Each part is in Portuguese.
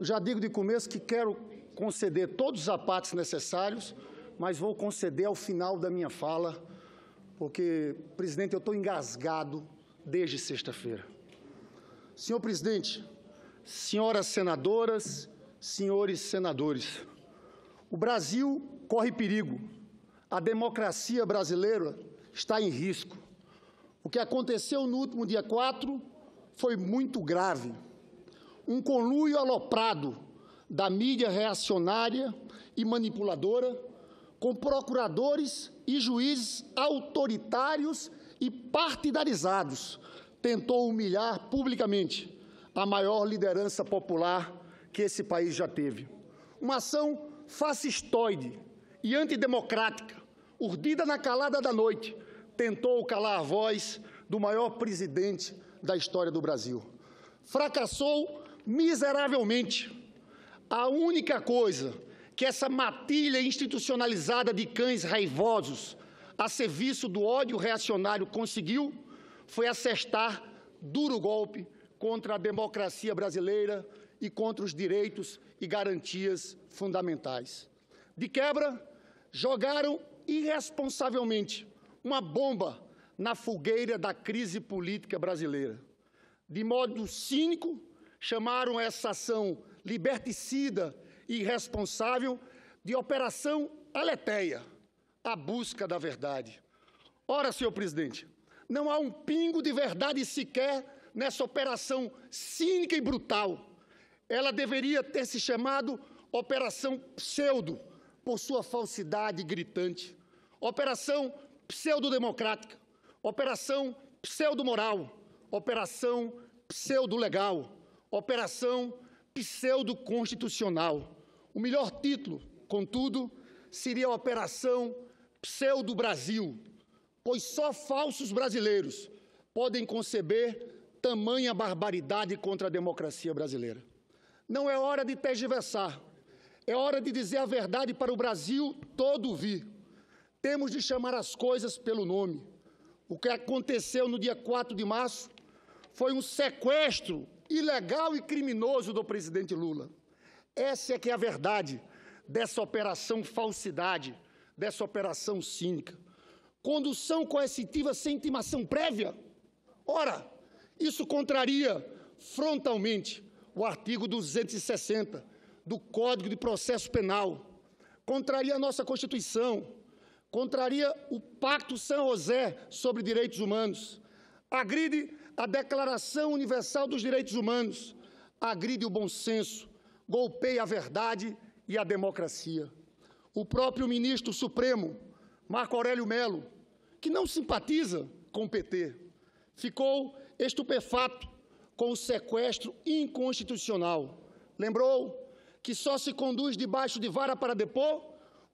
Já digo de começo que quero conceder todos os apates necessários, mas vou conceder ao final da minha fala, porque, presidente, eu estou engasgado desde sexta-feira. Senhor presidente, senhoras senadoras, senhores senadores, o Brasil corre perigo. A democracia brasileira está em risco. O que aconteceu no último dia 4 foi muito grave um conluio aloprado da mídia reacionária e manipuladora, com procuradores e juízes autoritários e partidarizados, tentou humilhar publicamente a maior liderança popular que esse país já teve. Uma ação fascistoide e antidemocrática, urdida na calada da noite, tentou calar a voz do maior presidente da história do Brasil. Fracassou miseravelmente. A única coisa que essa matilha institucionalizada de cães raivosos a serviço do ódio reacionário conseguiu foi acertar duro golpe contra a democracia brasileira e contra os direitos e garantias fundamentais. De quebra, jogaram irresponsavelmente uma bomba na fogueira da crise política brasileira. De modo cínico, chamaram essa ação liberticida e irresponsável de Operação Aleteia, a busca da verdade. Ora, senhor presidente, não há um pingo de verdade sequer nessa operação cínica e brutal. Ela deveria ter se chamado Operação Pseudo, por sua falsidade gritante. Operação pseudo-democrática. Operação pseudo-moral. Operação pseudo-legal. Operação Pseudo-Constitucional. O melhor título, contudo, seria a Operação Pseudo-Brasil, pois só falsos brasileiros podem conceber tamanha barbaridade contra a democracia brasileira. Não é hora de tergiversar, é hora de dizer a verdade para o Brasil todo ouvir. Temos de chamar as coisas pelo nome. O que aconteceu no dia 4 de março foi um sequestro ilegal e criminoso do presidente Lula. Essa é que é a verdade dessa operação falsidade, dessa operação cínica. Condução coercitiva sem intimação prévia. Ora, isso contraria frontalmente o artigo 260 do Código de Processo Penal, contraria a nossa Constituição, contraria o Pacto São José sobre Direitos Humanos, agride a Declaração Universal dos Direitos Humanos agride o bom senso, golpeia a verdade e a democracia. O próprio ministro Supremo, Marco Aurélio Melo, que não simpatiza com o PT, ficou estupefato com o sequestro inconstitucional. Lembrou que só se conduz debaixo de vara para depor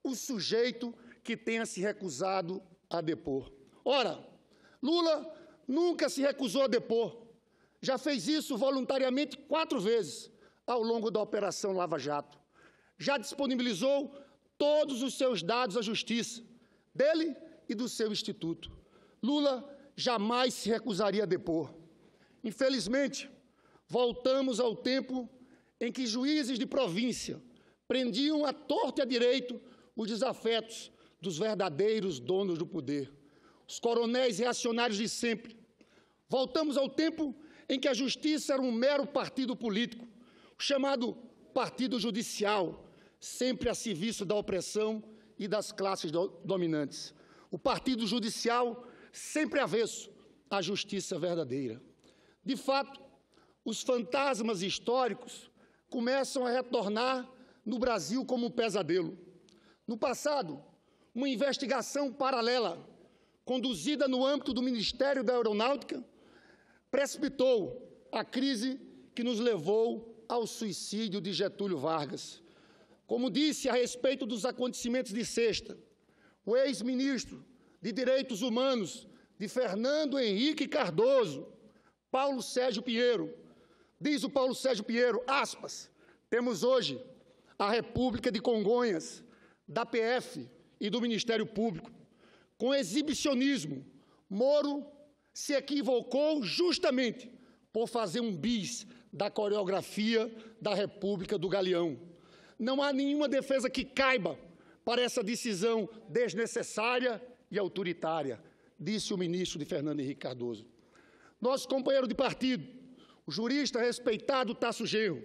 o sujeito que tenha se recusado a depor. Ora, Lula nunca se recusou a depor. Já fez isso voluntariamente quatro vezes ao longo da Operação Lava Jato. Já disponibilizou todos os seus dados à Justiça, dele e do seu instituto. Lula jamais se recusaria a depor. Infelizmente, voltamos ao tempo em que juízes de província prendiam à torta e à direito os desafetos dos verdadeiros donos do poder. Os coronéis reacionários de sempre, Voltamos ao tempo em que a justiça era um mero partido político, chamado partido judicial, sempre a serviço da opressão e das classes dominantes. O partido judicial sempre avesso à justiça verdadeira. De fato, os fantasmas históricos começam a retornar no Brasil como um pesadelo. No passado, uma investigação paralela, conduzida no âmbito do Ministério da Aeronáutica, precipitou a crise que nos levou ao suicídio de Getúlio Vargas. Como disse a respeito dos acontecimentos de sexta, o ex-ministro de Direitos Humanos de Fernando Henrique Cardoso, Paulo Sérgio Pinheiro, diz o Paulo Sérgio Pinheiro, aspas, temos hoje a República de Congonhas, da PF e do Ministério Público, com exibicionismo, Moro se equivocou justamente por fazer um bis da coreografia da República do Galeão. Não há nenhuma defesa que caiba para essa decisão desnecessária e autoritária, disse o ministro de Fernando Henrique Cardoso. Nosso companheiro de partido, o jurista respeitado Tasso Genro,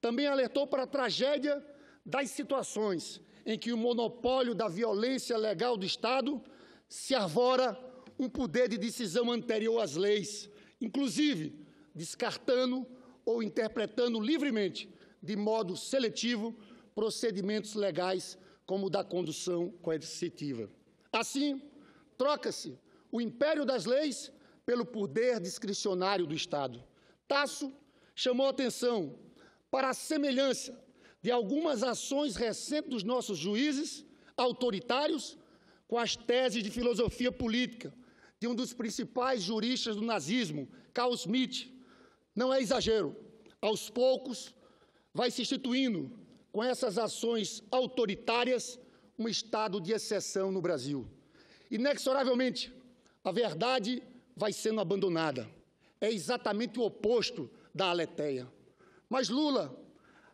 também alertou para a tragédia das situações em que o monopólio da violência legal do Estado se arvora um poder de decisão anterior às leis, inclusive descartando ou interpretando livremente, de modo seletivo, procedimentos legais como o da condução coercitiva. Assim, troca-se o império das leis pelo poder discricionário do Estado. Tasso chamou atenção para a semelhança de algumas ações recentes dos nossos juízes autoritários com as teses de filosofia política, de um dos principais juristas do nazismo, Carl Schmitt. Não é exagero. Aos poucos, vai se instituindo, com essas ações autoritárias, um estado de exceção no Brasil. Inexoravelmente, a verdade vai sendo abandonada. É exatamente o oposto da aletheia. Mas Lula,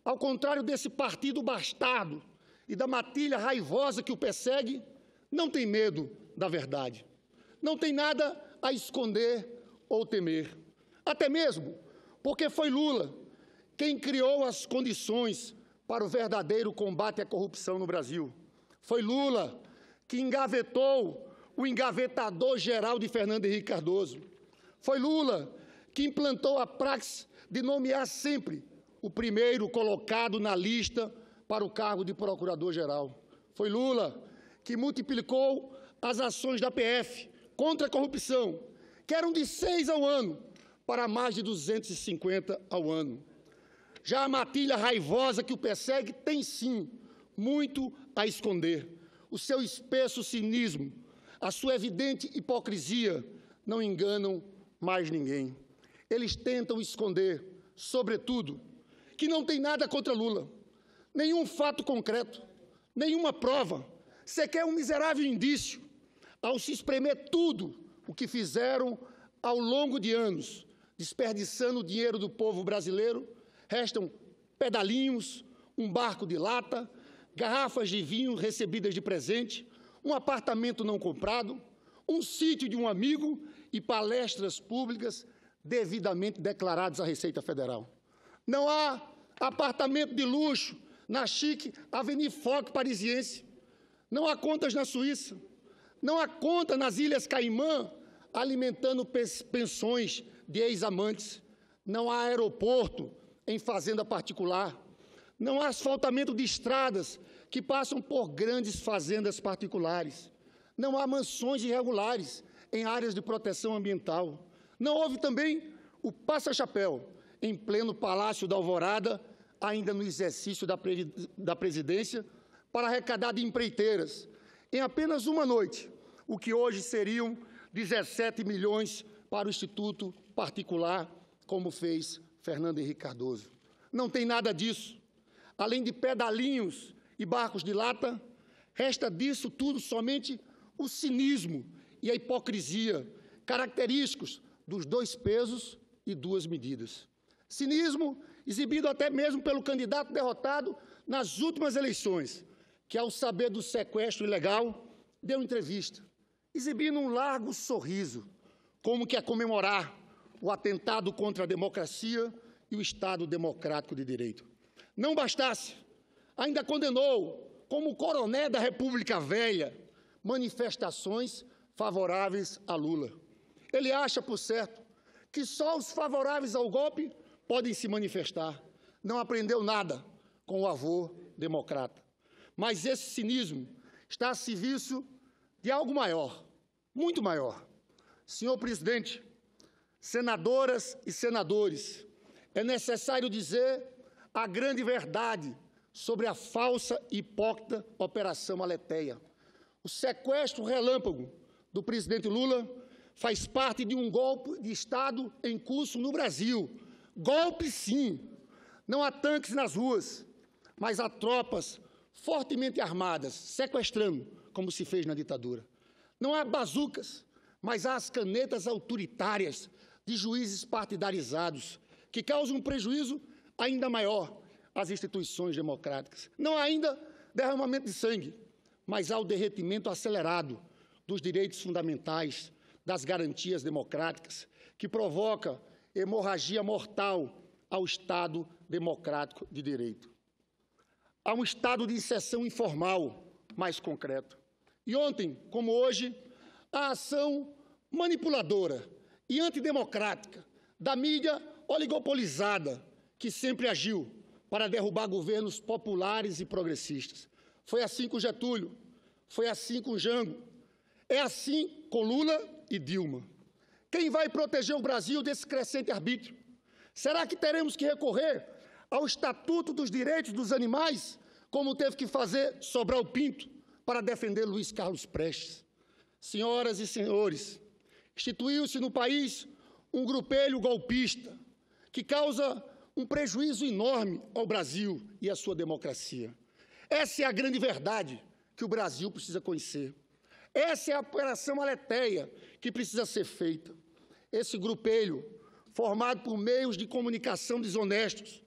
ao contrário desse partido bastardo e da matilha raivosa que o persegue, não tem medo da verdade não tem nada a esconder ou temer. Até mesmo porque foi Lula quem criou as condições para o verdadeiro combate à corrupção no Brasil. Foi Lula que engavetou o engavetador geral de Fernando Henrique Cardoso. Foi Lula que implantou a praxe de nomear sempre o primeiro colocado na lista para o cargo de procurador-geral. Foi Lula que multiplicou as ações da PF contra a corrupção, que eram de seis ao ano, para mais de 250 ao ano. Já a matilha raivosa que o persegue tem sim muito a esconder. O seu espesso cinismo, a sua evidente hipocrisia não enganam mais ninguém. Eles tentam esconder, sobretudo, que não tem nada contra Lula, nenhum fato concreto, nenhuma prova, sequer um miserável indício ao se espremer tudo o que fizeram ao longo de anos, desperdiçando o dinheiro do povo brasileiro, restam pedalinhos, um barco de lata, garrafas de vinho recebidas de presente, um apartamento não comprado, um sítio de um amigo e palestras públicas devidamente declaradas à Receita Federal. Não há apartamento de luxo na chique Avenida Foque parisiense. Não há contas na Suíça. Não há conta nas Ilhas Caimã alimentando pensões de ex-amantes. Não há aeroporto em fazenda particular. Não há asfaltamento de estradas que passam por grandes fazendas particulares. Não há mansões irregulares em áreas de proteção ambiental. Não houve também o passa-chapéu em pleno Palácio da Alvorada, ainda no exercício da, presidência, para arrecadar de empreiteiras. Em apenas uma noite, o que hoje seriam 17 milhões para o Instituto Particular, como fez Fernando Henrique Cardoso. Não tem nada disso. Além de pedalinhos e barcos de lata, resta disso tudo somente o cinismo e a hipocrisia, característicos dos dois pesos e duas medidas. Cinismo exibido até mesmo pelo candidato derrotado nas últimas eleições, que, ao saber do sequestro ilegal, deu entrevista exibindo um largo sorriso, como que a é comemorar o atentado contra a democracia e o Estado democrático de direito. Não bastasse, ainda condenou, como coroné da República Velha, manifestações favoráveis a Lula. Ele acha, por certo, que só os favoráveis ao golpe podem se manifestar. Não aprendeu nada com o avô democrata. Mas esse cinismo está a serviço de algo maior, muito maior. Senhor presidente, senadoras e senadores, é necessário dizer a grande verdade sobre a falsa e hipócrita Operação Aleteia. O sequestro relâmpago do presidente Lula faz parte de um golpe de Estado em curso no Brasil. Golpe sim. Não há tanques nas ruas, mas há tropas fortemente armadas, sequestrando, como se fez na ditadura. Não há bazucas, mas há as canetas autoritárias de juízes partidarizados que causam um prejuízo ainda maior às instituições democráticas. Não há ainda derramamento de sangue, mas há o derretimento acelerado dos direitos fundamentais, das garantias democráticas, que provoca hemorragia mortal ao Estado democrático de direito. Há um estado de exceção informal mais concreto. E ontem, como hoje, a ação manipuladora e antidemocrática da mídia oligopolizada que sempre agiu para derrubar governos populares e progressistas. Foi assim com Getúlio, foi assim com Jango, é assim com Lula e Dilma. Quem vai proteger o Brasil desse crescente arbítrio? Será que teremos que recorrer ao Estatuto dos Direitos dos Animais, como teve que fazer Sobral Pinto, para defender Luiz Carlos Prestes. Senhoras e senhores, instituiu-se no país um grupelho golpista que causa um prejuízo enorme ao Brasil e à sua democracia. Essa é a grande verdade que o Brasil precisa conhecer. Essa é a operação aletéia que precisa ser feita. Esse grupelho, formado por meios de comunicação desonestos,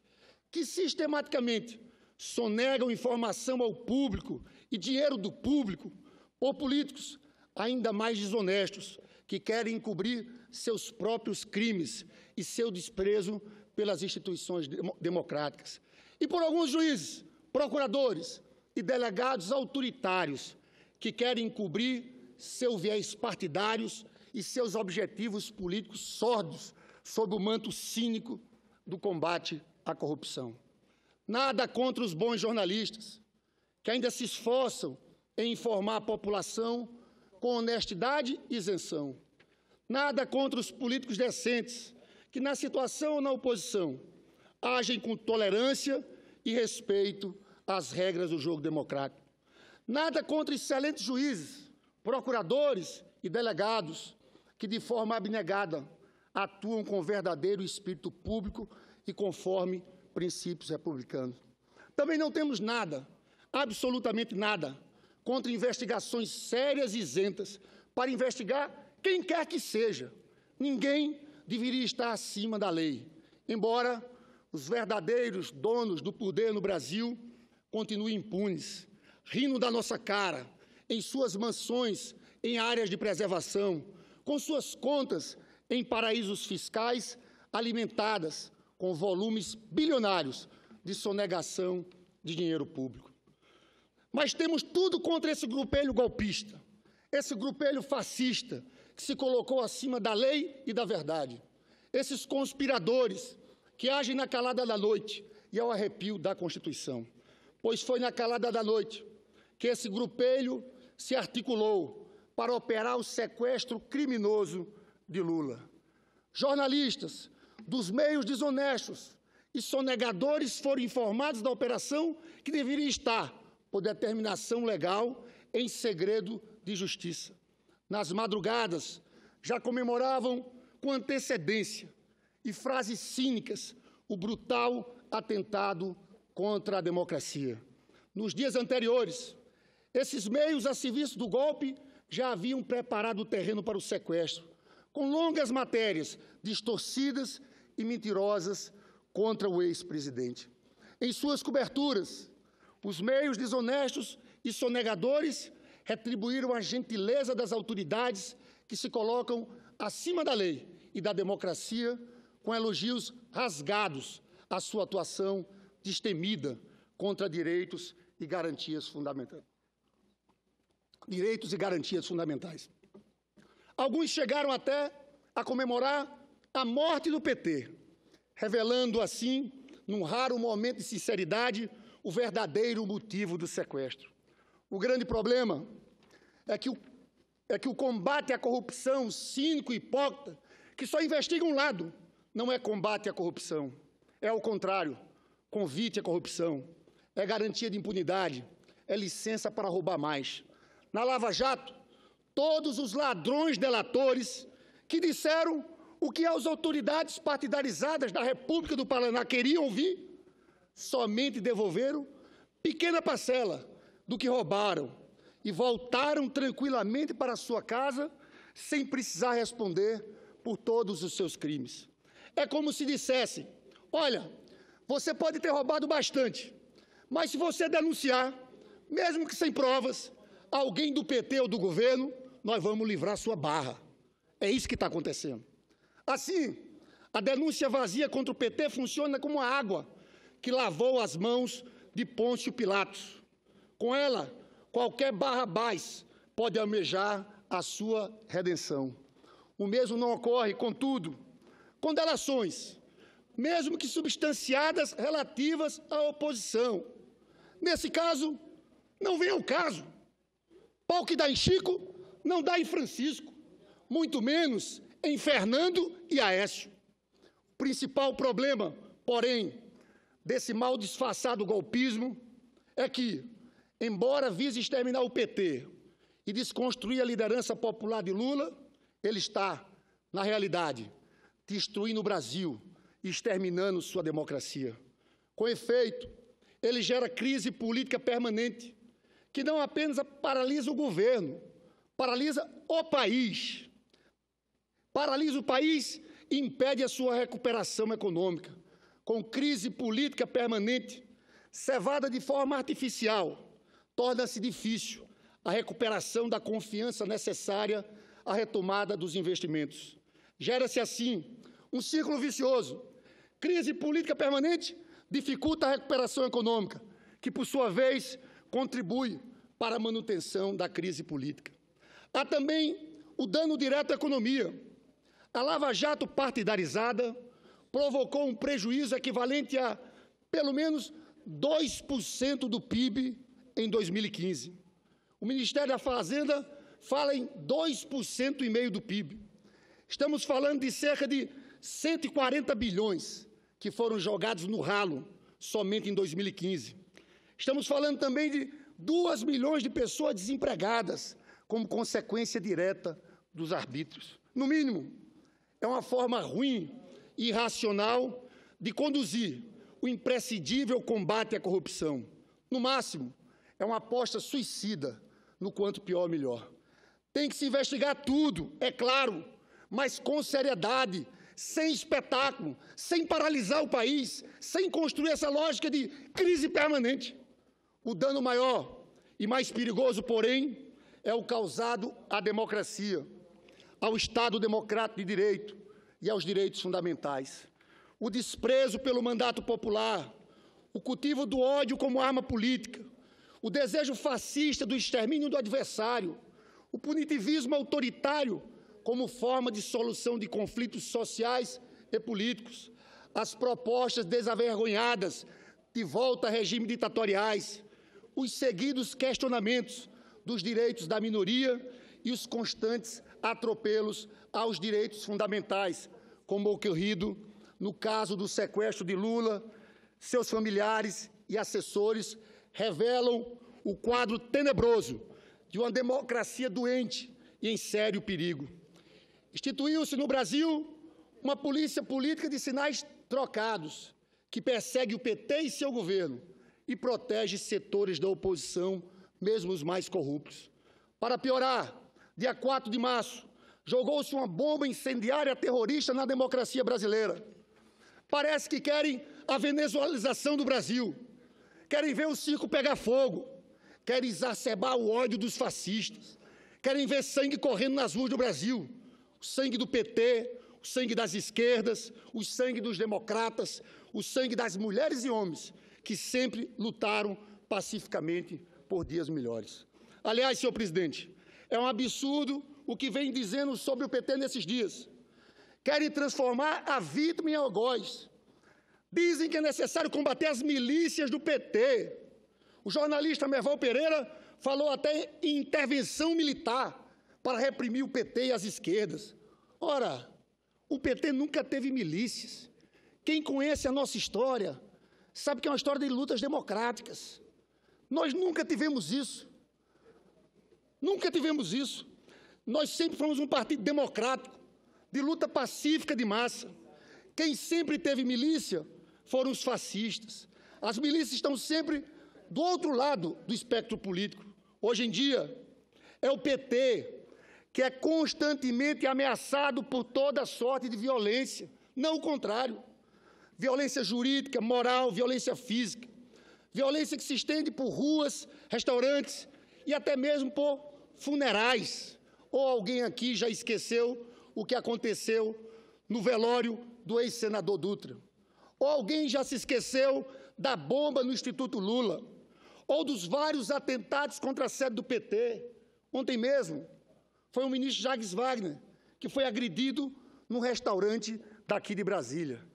que sistematicamente sonegam informação ao público e dinheiro do público ou políticos ainda mais desonestos que querem encobrir seus próprios crimes e seu desprezo pelas instituições democráticas. E por alguns juízes, procuradores e delegados autoritários que querem encobrir seus viés partidários e seus objetivos políticos sórdidos sob o manto cínico do combate à corrupção. Nada contra os bons jornalistas, que ainda se esforçam em informar a população com honestidade e isenção. Nada contra os políticos decentes que, na situação ou na oposição, agem com tolerância e respeito às regras do jogo democrático. Nada contra excelentes juízes, procuradores e delegados que, de forma abnegada, atuam com verdadeiro espírito público e conforme princípios republicanos. Também não temos nada absolutamente nada contra investigações sérias e isentas para investigar quem quer que seja. Ninguém deveria estar acima da lei, embora os verdadeiros donos do poder no Brasil continuem impunes, rindo da nossa cara, em suas mansões, em áreas de preservação, com suas contas em paraísos fiscais alimentadas com volumes bilionários de sonegação de dinheiro público. Mas temos tudo contra esse grupelho golpista, esse grupelho fascista que se colocou acima da lei e da verdade, esses conspiradores que agem na calada da noite e ao arrepio da Constituição. Pois foi na calada da noite que esse grupelho se articulou para operar o sequestro criminoso de Lula. Jornalistas dos meios desonestos e sonegadores foram informados da operação que deveriam estar por determinação legal em segredo de justiça. Nas madrugadas, já comemoravam com antecedência e frases cínicas o brutal atentado contra a democracia. Nos dias anteriores, esses meios a serviço do golpe já haviam preparado o terreno para o sequestro, com longas matérias distorcidas e mentirosas contra o ex-presidente. Em suas coberturas, os meios desonestos e sonegadores retribuíram a gentileza das autoridades que se colocam acima da lei e da democracia com elogios rasgados à sua atuação destemida contra direitos e garantias fundamentais. Direitos e garantias fundamentais. Alguns chegaram até a comemorar a morte do PT, revelando assim, num raro momento de sinceridade, o verdadeiro motivo do sequestro. O grande problema é que o, é que o combate à corrupção cínico e hipócrita, que só investiga um lado, não é combate à corrupção. É o contrário, convite à corrupção. É garantia de impunidade, é licença para roubar mais. Na Lava Jato, todos os ladrões delatores que disseram o que as autoridades partidarizadas da República do Paraná queriam ouvir, somente devolveram pequena parcela do que roubaram e voltaram tranquilamente para sua casa sem precisar responder por todos os seus crimes. É como se dissesse: olha, você pode ter roubado bastante, mas se você denunciar, mesmo que sem provas, alguém do PT ou do governo, nós vamos livrar sua barra. É isso que está acontecendo. Assim, a denúncia vazia contra o PT funciona como a água que lavou as mãos de Pôncio Pilatos. Com ela, qualquer Barrabás pode almejar a sua redenção. O mesmo não ocorre, contudo, com delações, mesmo que substanciadas relativas à oposição. Nesse caso, não vem ao caso. Pau que dá em Chico, não dá em Francisco, muito menos em Fernando e Aécio. O principal problema, porém, desse mal disfarçado golpismo é que, embora vise exterminar o PT e desconstruir a liderança popular de Lula, ele está, na realidade, destruindo o Brasil e exterminando sua democracia. Com efeito, ele gera crise política permanente, que não apenas paralisa o governo, paralisa o país. Paralisa o país e impede a sua recuperação econômica com crise política permanente, cevada de forma artificial, torna-se difícil a recuperação da confiança necessária à retomada dos investimentos. Gera-se assim um ciclo vicioso. Crise política permanente dificulta a recuperação econômica, que por sua vez contribui para a manutenção da crise política. Há também o dano direto à economia. A Lava Jato partidarizada provocou um prejuízo equivalente a pelo menos 2% do PIB em 2015. O Ministério da Fazenda fala em 2% e meio do PIB. Estamos falando de cerca de 140 bilhões que foram jogados no ralo somente em 2015. Estamos falando também de 2 milhões de pessoas desempregadas como consequência direta dos arbítrios. No mínimo, é uma forma ruim irracional de conduzir o imprescindível combate à corrupção. No máximo, é uma aposta suicida no quanto pior, melhor. Tem que se investigar tudo, é claro, mas com seriedade, sem espetáculo, sem paralisar o país, sem construir essa lógica de crise permanente. O dano maior e mais perigoso, porém, é o causado à democracia, ao Estado democrático de direito, e aos direitos fundamentais. O desprezo pelo mandato popular, o cultivo do ódio como arma política, o desejo fascista do extermínio do adversário, o punitivismo autoritário como forma de solução de conflitos sociais e políticos, as propostas desavergonhadas de volta a regime ditatoriais, os seguidos questionamentos dos direitos da minoria e os constantes atropelos aos direitos fundamentais, como ocorrido no caso do sequestro de Lula, seus familiares e assessores revelam o quadro tenebroso de uma democracia doente e em sério perigo. Instituiu-se no Brasil uma polícia política de sinais trocados, que persegue o PT e seu governo e protege setores da oposição, mesmo os mais corruptos. Para piorar, dia 4 de março, Jogou-se uma bomba incendiária terrorista na democracia brasileira. Parece que querem a venezuelização do Brasil. Querem ver o circo pegar fogo. Querem exacerbar o ódio dos fascistas. Querem ver sangue correndo nas ruas do Brasil. O sangue do PT, o sangue das esquerdas, o sangue dos democratas, o sangue das mulheres e homens que sempre lutaram pacificamente por dias melhores. Aliás, senhor presidente, é um absurdo o que vem dizendo sobre o PT nesses dias. Querem transformar a vítima em algoz. Dizem que é necessário combater as milícias do PT. O jornalista Merval Pereira falou até em intervenção militar para reprimir o PT e as esquerdas. Ora, o PT nunca teve milícias. Quem conhece a nossa história sabe que é uma história de lutas democráticas. Nós nunca tivemos isso. Nunca tivemos isso. Nós sempre fomos um partido democrático, de luta pacífica de massa. Quem sempre teve milícia foram os fascistas. As milícias estão sempre do outro lado do espectro político. Hoje em dia, é o PT que é constantemente ameaçado por toda sorte de violência, não o contrário. Violência jurídica, moral, violência física. Violência que se estende por ruas, restaurantes e até mesmo por funerais. Ou alguém aqui já esqueceu o que aconteceu no velório do ex-senador Dutra? Ou alguém já se esqueceu da bomba no Instituto Lula? Ou dos vários atentados contra a sede do PT? Ontem mesmo, foi o ministro Jacques Wagner que foi agredido num restaurante daqui de Brasília.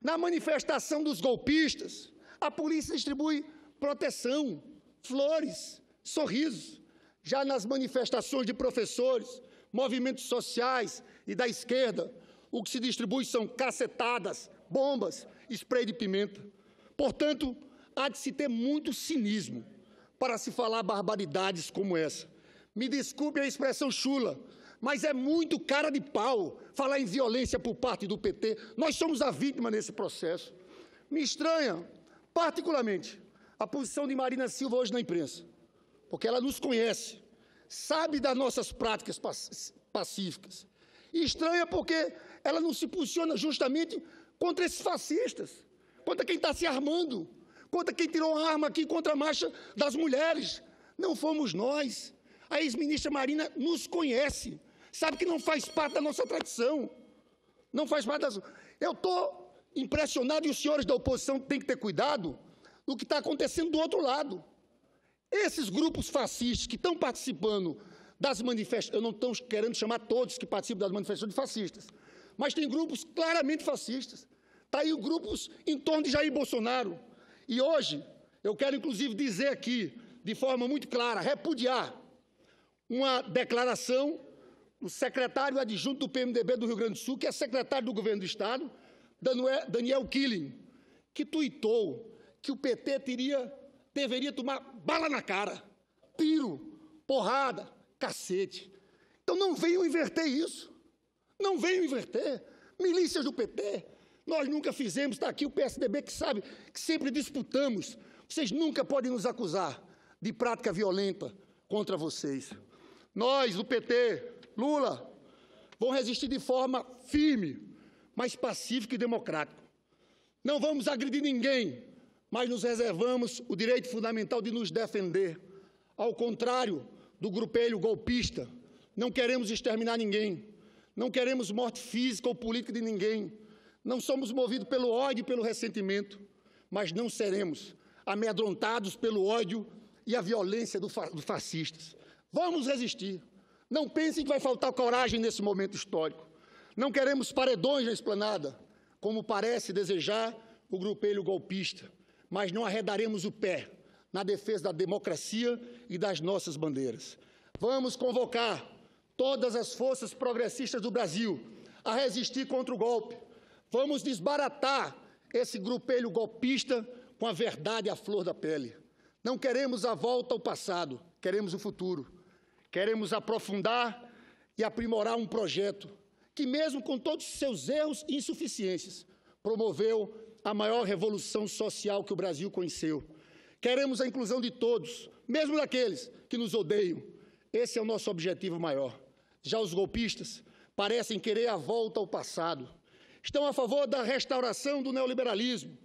Na manifestação dos golpistas, a polícia distribui proteção, flores, sorrisos. Já nas manifestações de professores, movimentos sociais e da esquerda, o que se distribui são cacetadas, bombas, spray de pimenta. Portanto, há de se ter muito cinismo para se falar barbaridades como essa. Me desculpe a expressão chula, mas é muito cara de pau falar em violência por parte do PT. Nós somos a vítima nesse processo. Me estranha, particularmente, a posição de Marina Silva hoje na imprensa porque ela nos conhece, sabe das nossas práticas pacíficas. E estranha porque ela não se posiciona justamente contra esses fascistas, contra quem está se armando, contra quem tirou a arma aqui contra a marcha das mulheres. Não fomos nós. A ex-ministra Marina nos conhece, sabe que não faz parte da nossa tradição. Não faz parte das. Eu estou impressionado e os senhores da oposição têm que ter cuidado do que está acontecendo do outro lado. Esses grupos fascistas que estão participando das manifestações, eu não estou querendo chamar todos que participam das manifestações de fascistas, mas tem grupos claramente fascistas. Está aí grupos em torno de Jair Bolsonaro. E hoje, eu quero inclusive dizer aqui, de forma muito clara, repudiar uma declaração do secretário adjunto do PMDB do Rio Grande do Sul, que é secretário do governo do Estado, Daniel Killing, que tuitou que o PT teria deveria tomar bala na cara, tiro, porrada, cacete. Então não venham inverter isso. Não venham inverter. Milícias do PT, nós nunca fizemos, está aqui o PSDB que sabe que sempre disputamos. Vocês nunca podem nos acusar de prática violenta contra vocês. Nós, do PT, Lula, vão resistir de forma firme, mas pacífica e democrática. Não vamos agredir ninguém, mas nos reservamos o direito fundamental de nos defender. Ao contrário do grupelho golpista, não queremos exterminar ninguém, não queremos morte física ou política de ninguém, não somos movidos pelo ódio e pelo ressentimento, mas não seremos amedrontados pelo ódio e a violência dos fascistas. Vamos resistir. Não pensem que vai faltar coragem nesse momento histórico. Não queremos paredões na esplanada, como parece desejar o grupelho golpista mas não arredaremos o pé na defesa da democracia e das nossas bandeiras. Vamos convocar todas as forças progressistas do Brasil a resistir contra o golpe. Vamos desbaratar esse grupelho golpista com a verdade à flor da pele. Não queremos a volta ao passado, queremos o futuro. Queremos aprofundar e aprimorar um projeto que, mesmo com todos os seus erros e insuficiências, promoveu a maior revolução social que o Brasil conheceu. Queremos a inclusão de todos, mesmo daqueles que nos odeiam. Esse é o nosso objetivo maior. Já os golpistas parecem querer a volta ao passado. Estão a favor da restauração do neoliberalismo,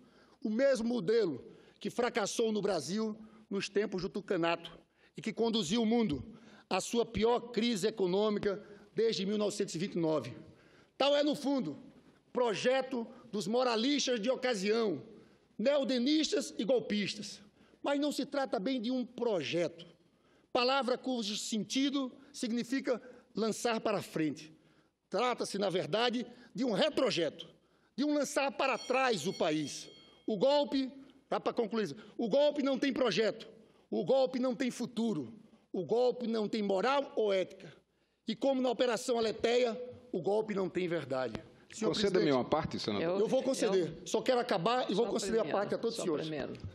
o mesmo modelo que fracassou no Brasil nos tempos do Tucanato e que conduziu o mundo à sua pior crise econômica desde 1929. Tal é, no fundo, projeto dos moralistas de ocasião, neodenistas e golpistas. Mas não se trata bem de um projeto, palavra cujo sentido significa lançar para frente. Trata-se, na verdade, de um retrojeto, de um lançar para trás o país. O golpe, dá para concluir, o golpe não tem projeto, o golpe não tem futuro, o golpe não tem moral ou ética. E como na Operação Aleteia, o golpe não tem verdade. Senhor Conceda-me uma parte, senador. Eu, eu vou conceder. Eu, só quero acabar e vou conceder primeiro, a parte a todos os senhores.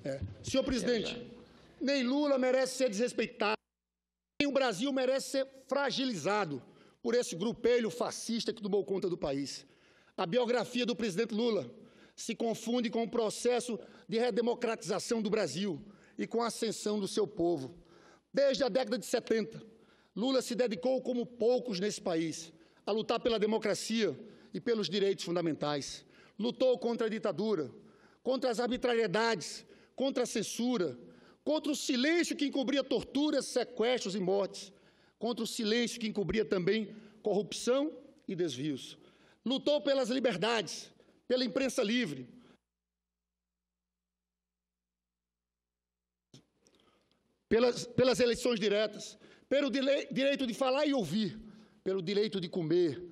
É. Senhor presidente, nem Lula merece ser desrespeitado, nem o Brasil merece ser fragilizado por esse grupelho fascista que tomou conta do país. A biografia do presidente Lula se confunde com o processo de redemocratização do Brasil e com a ascensão do seu povo. Desde a década de 70, Lula se dedicou como poucos nesse país a lutar pela democracia, e pelos direitos fundamentais. Lutou contra a ditadura, contra as arbitrariedades, contra a censura, contra o silêncio que encobria torturas, sequestros e mortes, contra o silêncio que encobria também corrupção e desvios. Lutou pelas liberdades, pela imprensa livre. Pelas, pelas eleições diretas, pelo direito de falar e ouvir, pelo direito de comer,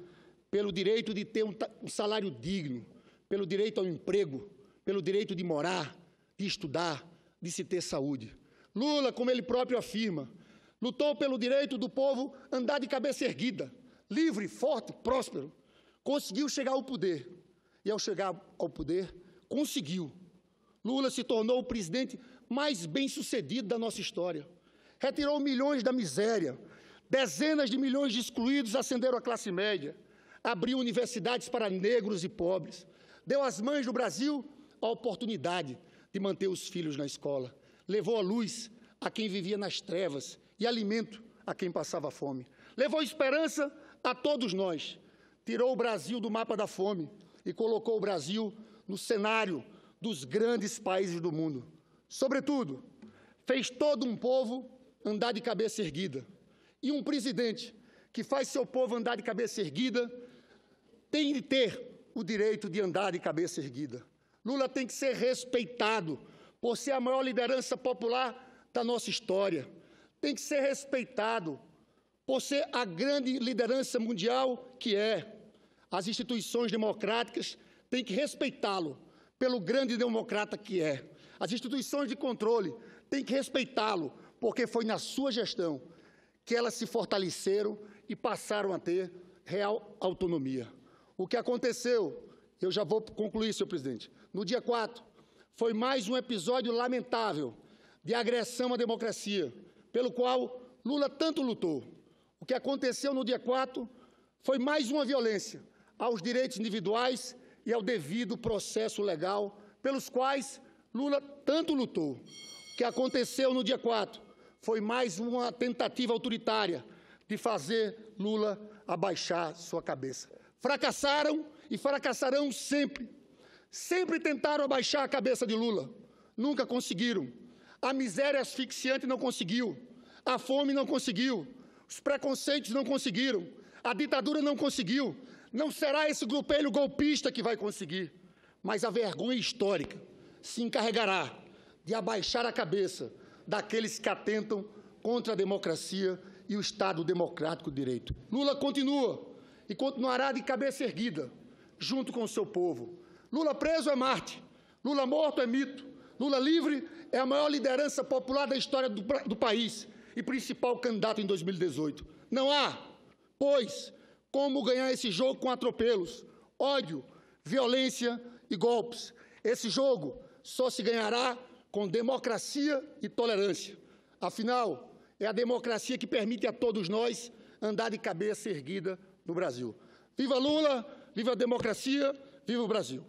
pelo direito de ter um, um salário digno, pelo direito ao emprego, pelo direito de morar, de estudar, de se ter saúde. Lula, como ele próprio afirma, lutou pelo direito do povo andar de cabeça erguida, livre, forte, próspero. Conseguiu chegar ao poder. E ao chegar ao poder, conseguiu. Lula se tornou o presidente mais bem-sucedido da nossa história. Retirou milhões da miséria, dezenas de milhões de excluídos ascenderam à classe média abriu universidades para negros e pobres, deu às mães do Brasil a oportunidade de manter os filhos na escola, levou a luz a quem vivia nas trevas e alimento a quem passava fome, levou esperança a todos nós, tirou o Brasil do mapa da fome e colocou o Brasil no cenário dos grandes países do mundo. Sobretudo, fez todo um povo andar de cabeça erguida. E um presidente que faz seu povo andar de cabeça erguida tem de ter o direito de andar de cabeça erguida. Lula tem que ser respeitado por ser a maior liderança popular da nossa história. Tem que ser respeitado por ser a grande liderança mundial que é. As instituições democráticas têm que respeitá-lo pelo grande democrata que é. As instituições de controle têm que respeitá-lo, porque foi na sua gestão que elas se fortaleceram e passaram a ter real autonomia. O que aconteceu, eu já vou concluir, senhor presidente, no dia 4, foi mais um episódio lamentável de agressão à democracia, pelo qual Lula tanto lutou. O que aconteceu no dia 4 foi mais uma violência aos direitos individuais e ao devido processo legal, pelos quais Lula tanto lutou. O que aconteceu no dia 4 foi mais uma tentativa autoritária de fazer Lula abaixar sua cabeça. Fracassaram e fracassarão sempre. Sempre tentaram abaixar a cabeça de Lula. Nunca conseguiram. A miséria asfixiante não conseguiu. A fome não conseguiu. Os preconceitos não conseguiram. A ditadura não conseguiu. Não será esse grupelho golpista que vai conseguir. Mas a vergonha histórica se encarregará de abaixar a cabeça daqueles que atentam contra a democracia e o Estado democrático de direito. Lula continua e continuará de cabeça erguida, junto com o seu povo. Lula preso é Marte, Lula morto é mito, Lula livre é a maior liderança popular da história do, do país e principal candidato em 2018. Não há, pois, como ganhar esse jogo com atropelos, ódio, violência e golpes. Esse jogo só se ganhará com democracia e tolerância. Afinal, é a democracia que permite a todos nós andar de cabeça erguida no Brasil. Viva Lula, viva a democracia, viva o Brasil.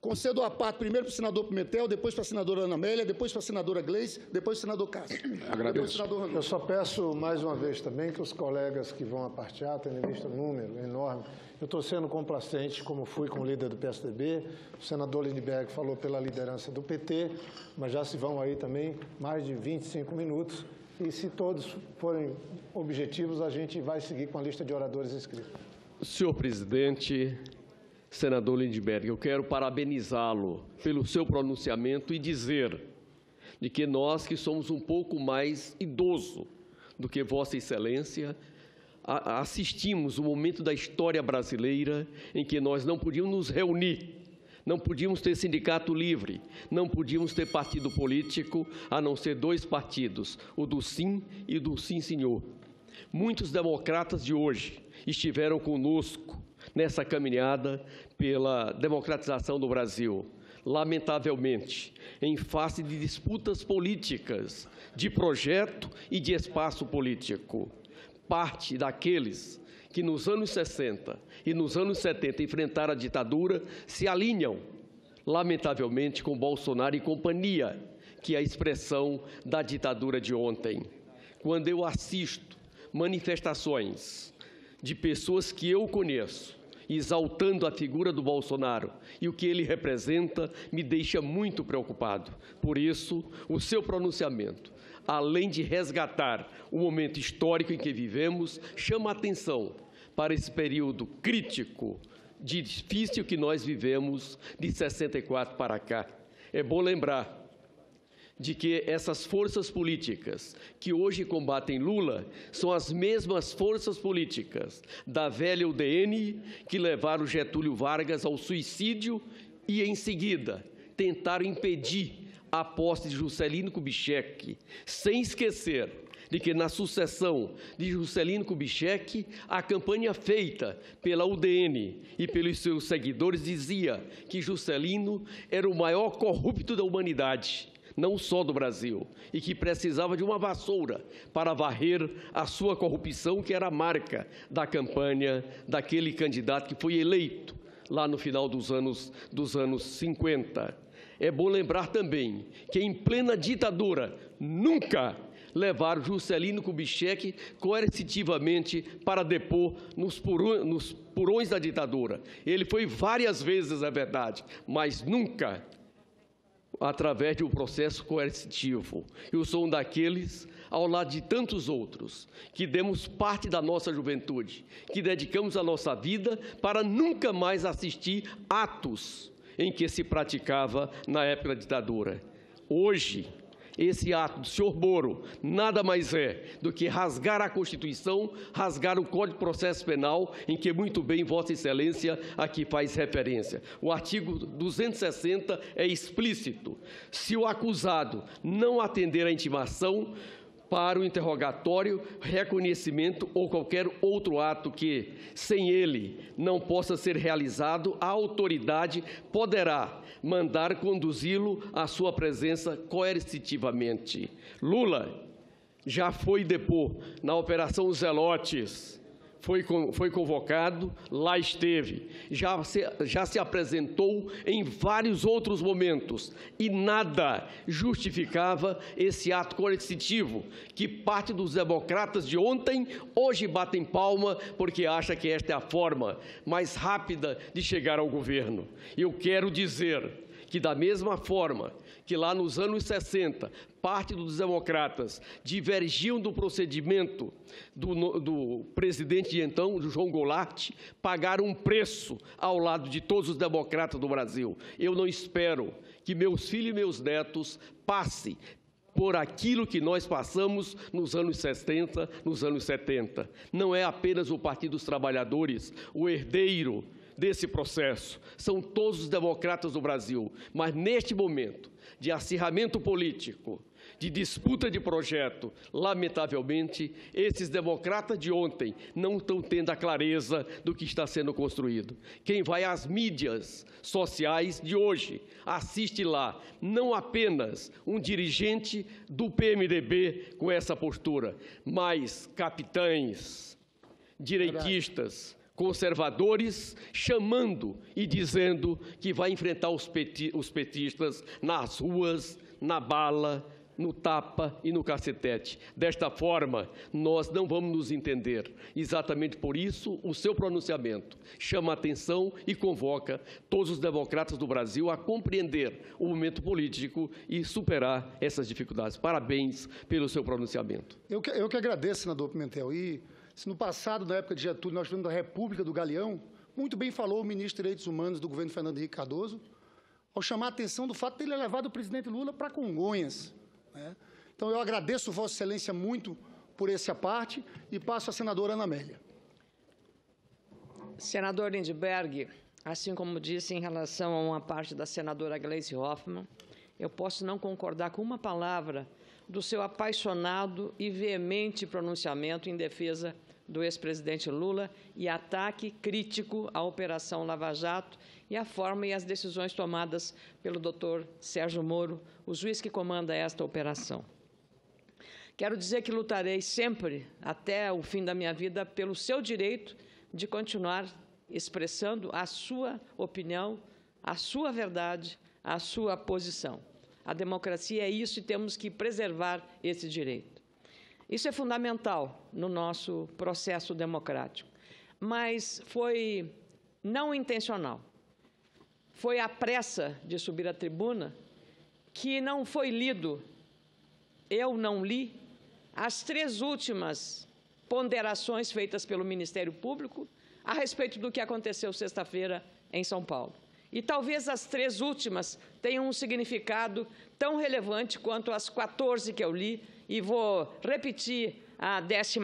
Concedo a parte primeiro para o senador Pimentel, depois para a senadora Ana Amélia, depois para a senadora Gleice, depois para o senador Cássio. Agradeço. Senador Eu só peço mais uma vez também que os colegas que vão a partear, tendo visto o um número enorme, eu estou sendo complacente, como fui com o líder do PSDB, o senador Lindbergh falou pela liderança do PT, mas já se vão aí também mais de 25 minutos, e se todos forem objetivos, a gente vai seguir com a lista de oradores inscritos. Senhor presidente, senador Lindbergh, eu quero parabenizá-lo pelo seu pronunciamento e dizer de que nós que somos um pouco mais idoso do que Vossa Excelência, assistimos o momento da história brasileira em que nós não podíamos nos reunir não podíamos ter sindicato livre, não podíamos ter partido político, a não ser dois partidos, o do Sim e do Sim Senhor. Muitos democratas de hoje estiveram conosco nessa caminhada pela democratização do Brasil. Lamentavelmente, em face de disputas políticas, de projeto e de espaço político, parte daqueles que nos anos 60 e nos anos 70 enfrentaram a ditadura se alinham, lamentavelmente, com Bolsonaro e companhia, que é a expressão da ditadura de ontem. Quando eu assisto manifestações de pessoas que eu conheço, exaltando a figura do Bolsonaro e o que ele representa, me deixa muito preocupado. Por isso, o seu pronunciamento, além de resgatar o momento histórico em que vivemos, chama a atenção para esse período crítico, difícil que nós vivemos de 64 para cá. É bom lembrar de que essas forças políticas que hoje combatem Lula são as mesmas forças políticas da velha UDN que levaram Getúlio Vargas ao suicídio e, em seguida, tentaram impedir a posse de Juscelino Kubitschek, sem esquecer de que na sucessão de Juscelino Kubitschek, a campanha feita pela UDN e pelos seus seguidores dizia que Juscelino era o maior corrupto da humanidade, não só do Brasil, e que precisava de uma vassoura para varrer a sua corrupção, que era a marca da campanha daquele candidato que foi eleito lá no final dos anos, dos anos 50. É bom lembrar também que, em plena ditadura, nunca levar Juscelino Kubitschek coercitivamente para depor nos, porões da ditadura. Ele foi várias vezes, é verdade, mas nunca através de um processo coercitivo. Eu sou um daqueles, ao lado de tantos outros, que demos parte da nossa juventude, que dedicamos a nossa vida para nunca mais assistir atos em que se praticava na época da ditadura. Hoje, esse ato do senhor Moro nada mais é do que rasgar a Constituição, rasgar o Código de Processo Penal, em que muito bem Vossa Excelência aqui faz referência. O artigo 260 é explícito. Se o acusado não atender à intimação, para o interrogatório, reconhecimento ou qualquer outro ato que, sem ele, não possa ser realizado, a autoridade poderá mandar conduzi-lo à sua presença coercitivamente. Lula já foi depor na Operação Zelotes foi, foi convocado, lá esteve, já se, já se apresentou em vários outros momentos e nada justificava esse ato coercitivo que parte dos democratas de ontem hoje batem palma porque acha que esta é a forma mais rápida de chegar ao governo. Eu quero dizer que, da mesma forma que lá nos anos 60, parte dos democratas divergiam do procedimento do, do presidente de então, João Goulart, pagaram um preço ao lado de todos os democratas do Brasil. Eu não espero que meus filhos e meus netos passem por aquilo que nós passamos nos anos 60, nos anos 70. Não é apenas o Partido dos Trabalhadores o herdeiro desse processo, são todos os democratas do Brasil. Mas neste momento, de acirramento político, de disputa de projeto. Lamentavelmente, esses democratas de ontem não estão tendo a clareza do que está sendo construído. Quem vai às mídias sociais de hoje assiste lá não apenas um dirigente do PMDB com essa postura, mas capitães, direitistas conservadores, chamando e dizendo que vai enfrentar os, peti os petistas nas ruas, na bala, no tapa e no cacetete. Desta forma, nós não vamos nos entender. Exatamente por isso, o seu pronunciamento chama a atenção e convoca todos os democratas do Brasil a compreender o momento político e superar essas dificuldades. Parabéns pelo seu pronunciamento. Eu que, eu que agradeço, senador Pimentel. E se no passado, na época de Getúlio, nós tivemos a República do Galeão, muito bem falou o ministro de Direitos Humanos do governo Fernando Henrique Cardoso, ao chamar a atenção do fato de ele levar o presidente Lula para Congonhas. Né? Então, eu agradeço Vossa Excelência muito por essa parte e passo à senadora Ana Amélia. Senador Lindbergh, assim como disse em relação a uma parte da senadora Gleice Hoffmann, eu posso não concordar com uma palavra do seu apaixonado e veemente pronunciamento em defesa do ex-presidente Lula e ataque crítico à Operação Lava Jato e à forma e às decisões tomadas pelo doutor Sérgio Moro, o juiz que comanda esta operação. Quero dizer que lutarei sempre, até o fim da minha vida, pelo seu direito de continuar expressando a sua opinião, a sua verdade, a sua posição. A democracia é isso e temos que preservar esse direito. Isso é fundamental no nosso processo democrático, mas foi não intencional. Foi a pressa de subir à tribuna que não foi lido, eu não li, as três últimas ponderações feitas pelo Ministério Público a respeito do que aconteceu sexta-feira em São Paulo. E talvez as três últimas tenham um significado tão relevante quanto as 14 que eu li e vou repetir a 14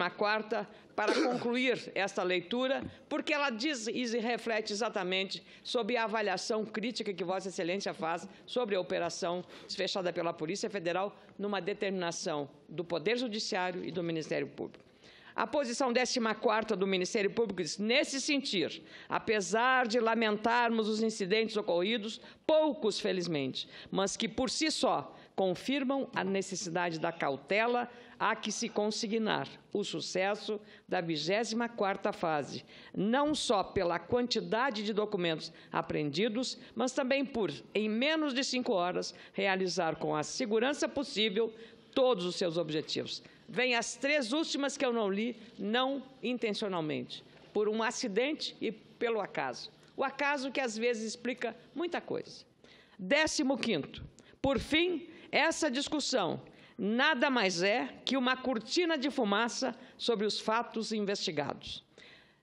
para concluir esta leitura, porque ela diz e reflete exatamente sobre a avaliação crítica que Vossa Excelência faz sobre a operação desfechada pela Polícia Federal numa determinação do Poder Judiciário e do Ministério Público. A posição 14 do Ministério Público diz, nesse sentido, apesar de lamentarmos os incidentes ocorridos, poucos, felizmente, mas que por si só confirmam a necessidade da cautela a que se consignar o sucesso da 24ª fase, não só pela quantidade de documentos apreendidos, mas também por, em menos de cinco horas, realizar com a segurança possível todos os seus objetivos. Vem as três últimas que eu não li, não intencionalmente, por um acidente e pelo acaso. O acaso que às vezes explica muita coisa. Décimo quinto, por fim, essa discussão nada mais é que uma cortina de fumaça sobre os fatos investigados.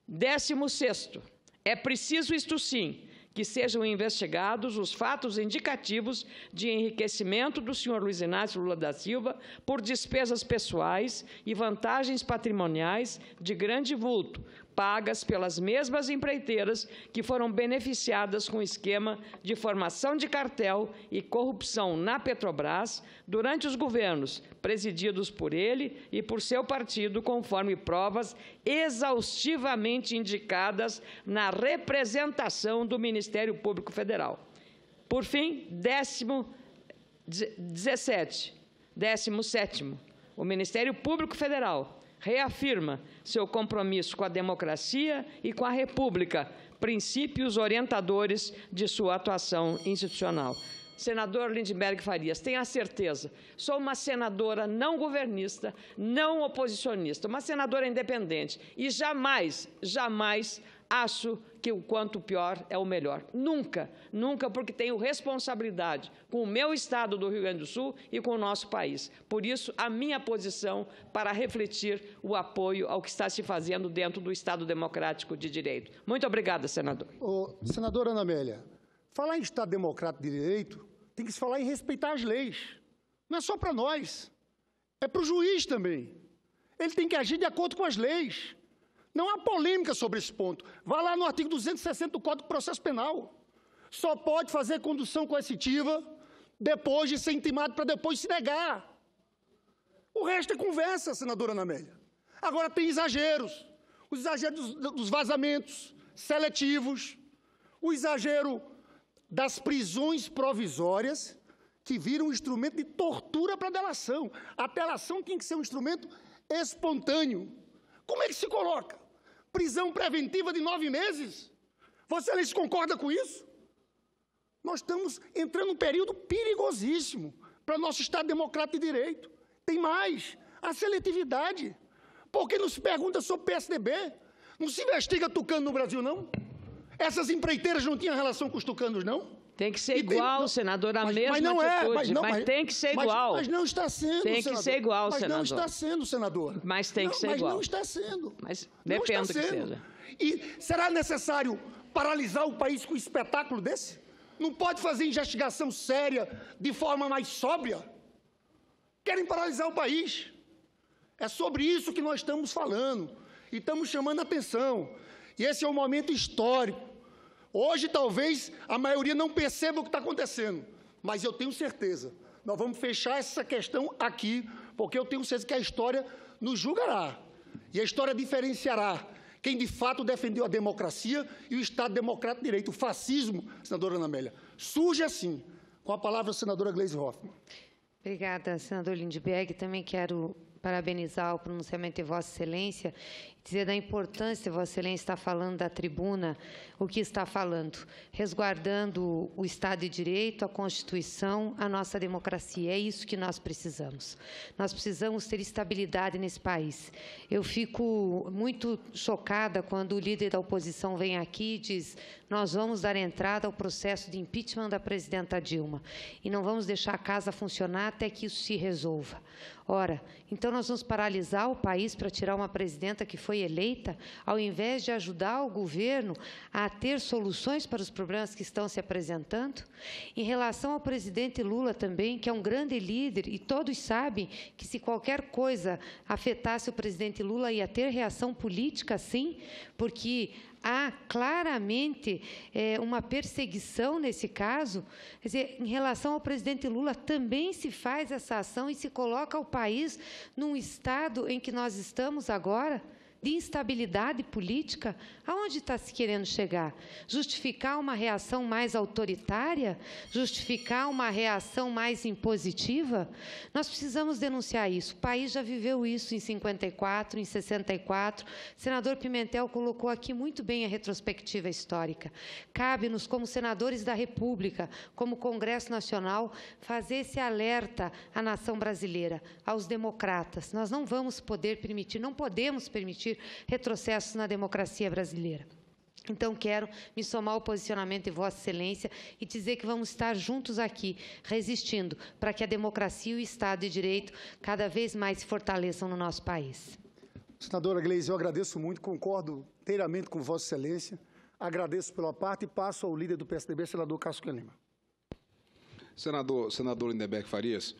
Décimo sexto, é preciso, isto sim, que sejam investigados os fatos indicativos de enriquecimento do senhor Luiz Inácio Lula da Silva por despesas pessoais e vantagens patrimoniais de grande vulto, pagas pelas mesmas empreiteiras que foram beneficiadas com o esquema de formação de cartel e corrupção na Petrobras durante os governos presididos por ele e por seu partido, conforme provas exaustivamente indicadas na representação do Ministério Público Federal. Por fim, décimo 17, décimo sétimo, o Ministério Público Federal reafirma seu compromisso com a democracia e com a República, princípios orientadores de sua atuação institucional. Senador Lindbergh Farias, tenha certeza, sou uma senadora não governista, não oposicionista, uma senadora independente e jamais, jamais acho que o quanto pior é o melhor. Nunca, nunca, porque tenho responsabilidade com o meu estado do Rio Grande do Sul e com o nosso país. Por isso, a minha posição para refletir o apoio ao que está se fazendo dentro do Estado Democrático de Direito. Muito obrigada, senador. Ô, senadora Ana Amélia, falar em Estado Democrático de Direito tem que se falar em respeitar as leis. Não é só para nós, é para o juiz também. Ele tem que agir de acordo com as leis. Não há polêmica sobre esse ponto. Vá lá no artigo 260 do Código de Processo Penal. Só pode fazer condução coercitiva depois de ser intimado para depois se negar. O resto é conversa, senadora Ana Agora tem exageros. Os exageros dos vazamentos seletivos, o exagero das prisões provisórias, que viram um instrumento de tortura para a delação. A delação tem que ser um instrumento espontâneo. Como é que se coloca? prisão preventiva de nove meses. Vocês concorda com isso? Nós estamos entrando num período perigosíssimo para o nosso Estado democrático de direito. Tem mais, a seletividade. que não se pergunta sobre PSDB? Não se investiga tucano no Brasil, não? Essas empreiteiras não tinham relação com os tucanos, não? Tem que ser igual, tem, senador, a mas, mesma mas não é, atitude, É, mas, não, mas, mas tem que ser igual. Mas, não está sendo, Tem que senador. ser igual, mas senador. Mas não está sendo, senador. Mas tem que não, ser igual. Mas não está sendo. Mas depende do que seja. E será necessário paralisar o país com um espetáculo desse? Não pode fazer investigação séria, de forma mais sóbria? Querem paralisar o país. É sobre isso que nós estamos falando. E estamos chamando a atenção. E esse é um momento histórico Hoje, talvez, a maioria não perceba o que está acontecendo, mas eu tenho certeza. Nós vamos fechar essa questão aqui, porque eu tenho certeza que a história nos julgará. E a história diferenciará quem de fato defendeu a democracia e o Estado democrático de direito. O fascismo, senadora Ana Amélia, surge assim. Com a palavra, a senadora Gleisi Hoffmann. Obrigada, senador Lindbergh. Também quero parabenizar o pronunciamento de Vossa Excelência dizer da importância, Vossa Excelência está falando da tribuna, o que está falando, resguardando o Estado de Direito, a Constituição, a nossa democracia. É isso que nós precisamos. Nós precisamos ter estabilidade nesse país. Eu fico muito chocada quando o líder da oposição vem aqui e diz nós vamos dar entrada ao processo de impeachment da presidenta Dilma e não vamos deixar a casa funcionar até que isso se resolva. Ora, então nós vamos paralisar o país para tirar uma presidenta que foi foi eleita, ao invés de ajudar o governo a ter soluções para os problemas que estão se apresentando? Em relação ao presidente Lula também, que é um grande líder, e todos sabem que se qualquer coisa afetasse o presidente Lula, ia ter reação política, sim, porque há claramente é, uma perseguição nesse caso. Quer dizer, em relação ao presidente Lula, também se faz essa ação e se coloca o país num estado em que nós estamos agora, de instabilidade política? Aonde está se querendo chegar? Justificar uma reação mais autoritária? Justificar uma reação mais impositiva? Nós precisamos denunciar isso. O país já viveu isso em 54, em 64. O senador Pimentel colocou aqui muito bem a retrospectiva histórica. Cabe-nos, como senadores da República, como Congresso Nacional, fazer esse alerta à nação brasileira, aos democratas. Nós não vamos poder permitir, não podemos permitir permitir retrocessos na democracia brasileira. Então, quero me somar ao posicionamento de Vossa Excelência e dizer que vamos estar juntos aqui, resistindo para que a democracia e o Estado de Direito cada vez mais se fortaleçam no nosso país. Senadora Gleisi, eu agradeço muito, concordo inteiramente com Vossa Excelência, agradeço pela parte e passo ao líder do PSDB, senador Cássio Lima. Senador, senador Lindeberg Farias,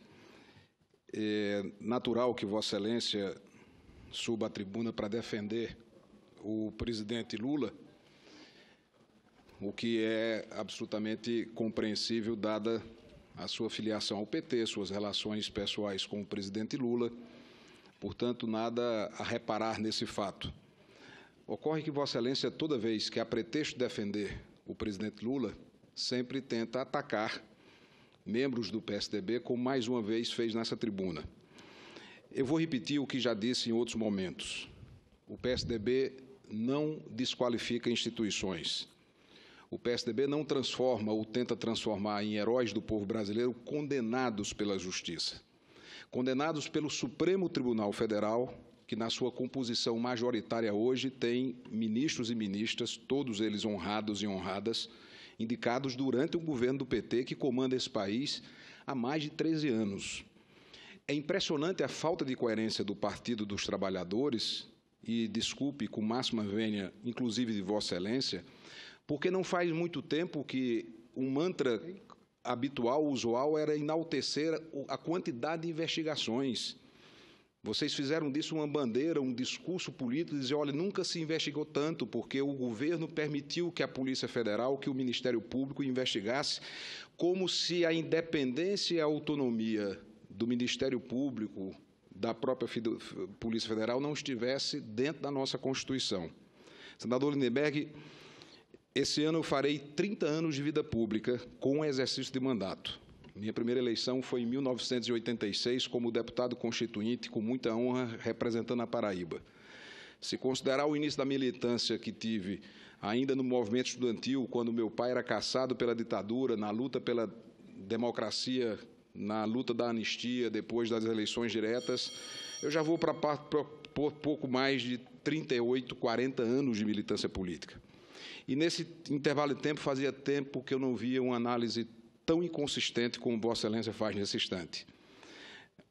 é natural que Vossa Excelência suba à tribuna para defender o presidente Lula, o que é absolutamente compreensível, dada a sua filiação ao PT, suas relações pessoais com o presidente Lula. Portanto, nada a reparar nesse fato. Ocorre que Vossa Excelência, toda vez que, há pretexto de defender o presidente Lula, sempre tenta atacar membros do PSDB, como mais uma vez fez nessa tribuna. Eu vou repetir o que já disse em outros momentos. O PSDB não desqualifica instituições. O PSDB não transforma ou tenta transformar em heróis do povo brasileiro condenados pela justiça, condenados pelo Supremo Tribunal Federal, que na sua composição majoritária hoje tem ministros e ministras, todos eles honrados e honradas, indicados durante o governo do PT que comanda esse país há mais de 13 anos. É impressionante a falta de coerência do Partido dos Trabalhadores, e desculpe com máxima vênia, inclusive de Vossa Excelência, porque não faz muito tempo que o mantra habitual, usual, era enaltecer a quantidade de investigações. Vocês fizeram disso uma bandeira, um discurso político, dizer, olha, nunca se investigou tanto, porque o governo permitiu que a Polícia Federal, que o Ministério Público investigasse, como se a independência e a autonomia do Ministério Público, da própria Polícia Federal, não estivesse dentro da nossa Constituição. Senador Lindenberg, esse ano eu farei 30 anos de vida pública com o exercício de mandato. Minha primeira eleição foi em 1986 como deputado constituinte, com muita honra, representando a Paraíba. Se considerar o início da militância que tive ainda no movimento estudantil, quando meu pai era caçado pela ditadura, na luta pela democracia na luta da anistia, depois das eleições diretas, eu já vou para pouco mais de 38, 40 anos de militância política. E nesse intervalo de tempo, fazia tempo que eu não via uma análise tão inconsistente como Vossa Excelência faz nesse instante.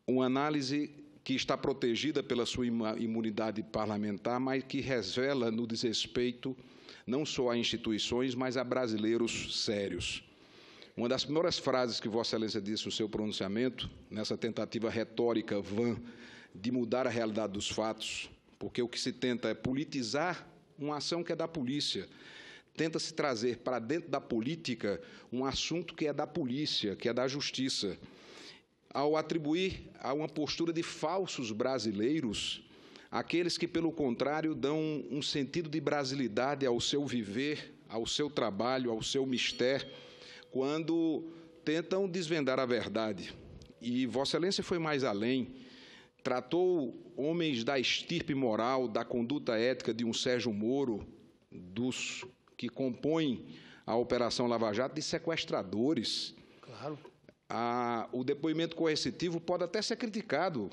Uma análise que está protegida pela sua imunidade parlamentar, mas que revela no desrespeito não só a instituições, mas a brasileiros sérios. Uma das primeiras frases que Vossa Excelência disse no seu pronunciamento, nessa tentativa retórica vã de mudar a realidade dos fatos, porque o que se tenta é politizar uma ação que é da polícia. Tenta-se trazer para dentro da política um assunto que é da polícia, que é da justiça. Ao atribuir a uma postura de falsos brasileiros, aqueles que, pelo contrário, dão um sentido de brasilidade ao seu viver, ao seu trabalho, ao seu mistério quando tentam desvendar a verdade. E Vossa Excelência foi mais além, tratou homens da estirpe moral, da conduta ética de um Sérgio Moro, dos que compõem a Operação Lava Jato, de sequestradores. Claro. A, o depoimento coercitivo pode até ser criticado.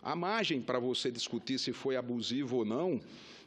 Há margem para você discutir se foi abusivo ou não,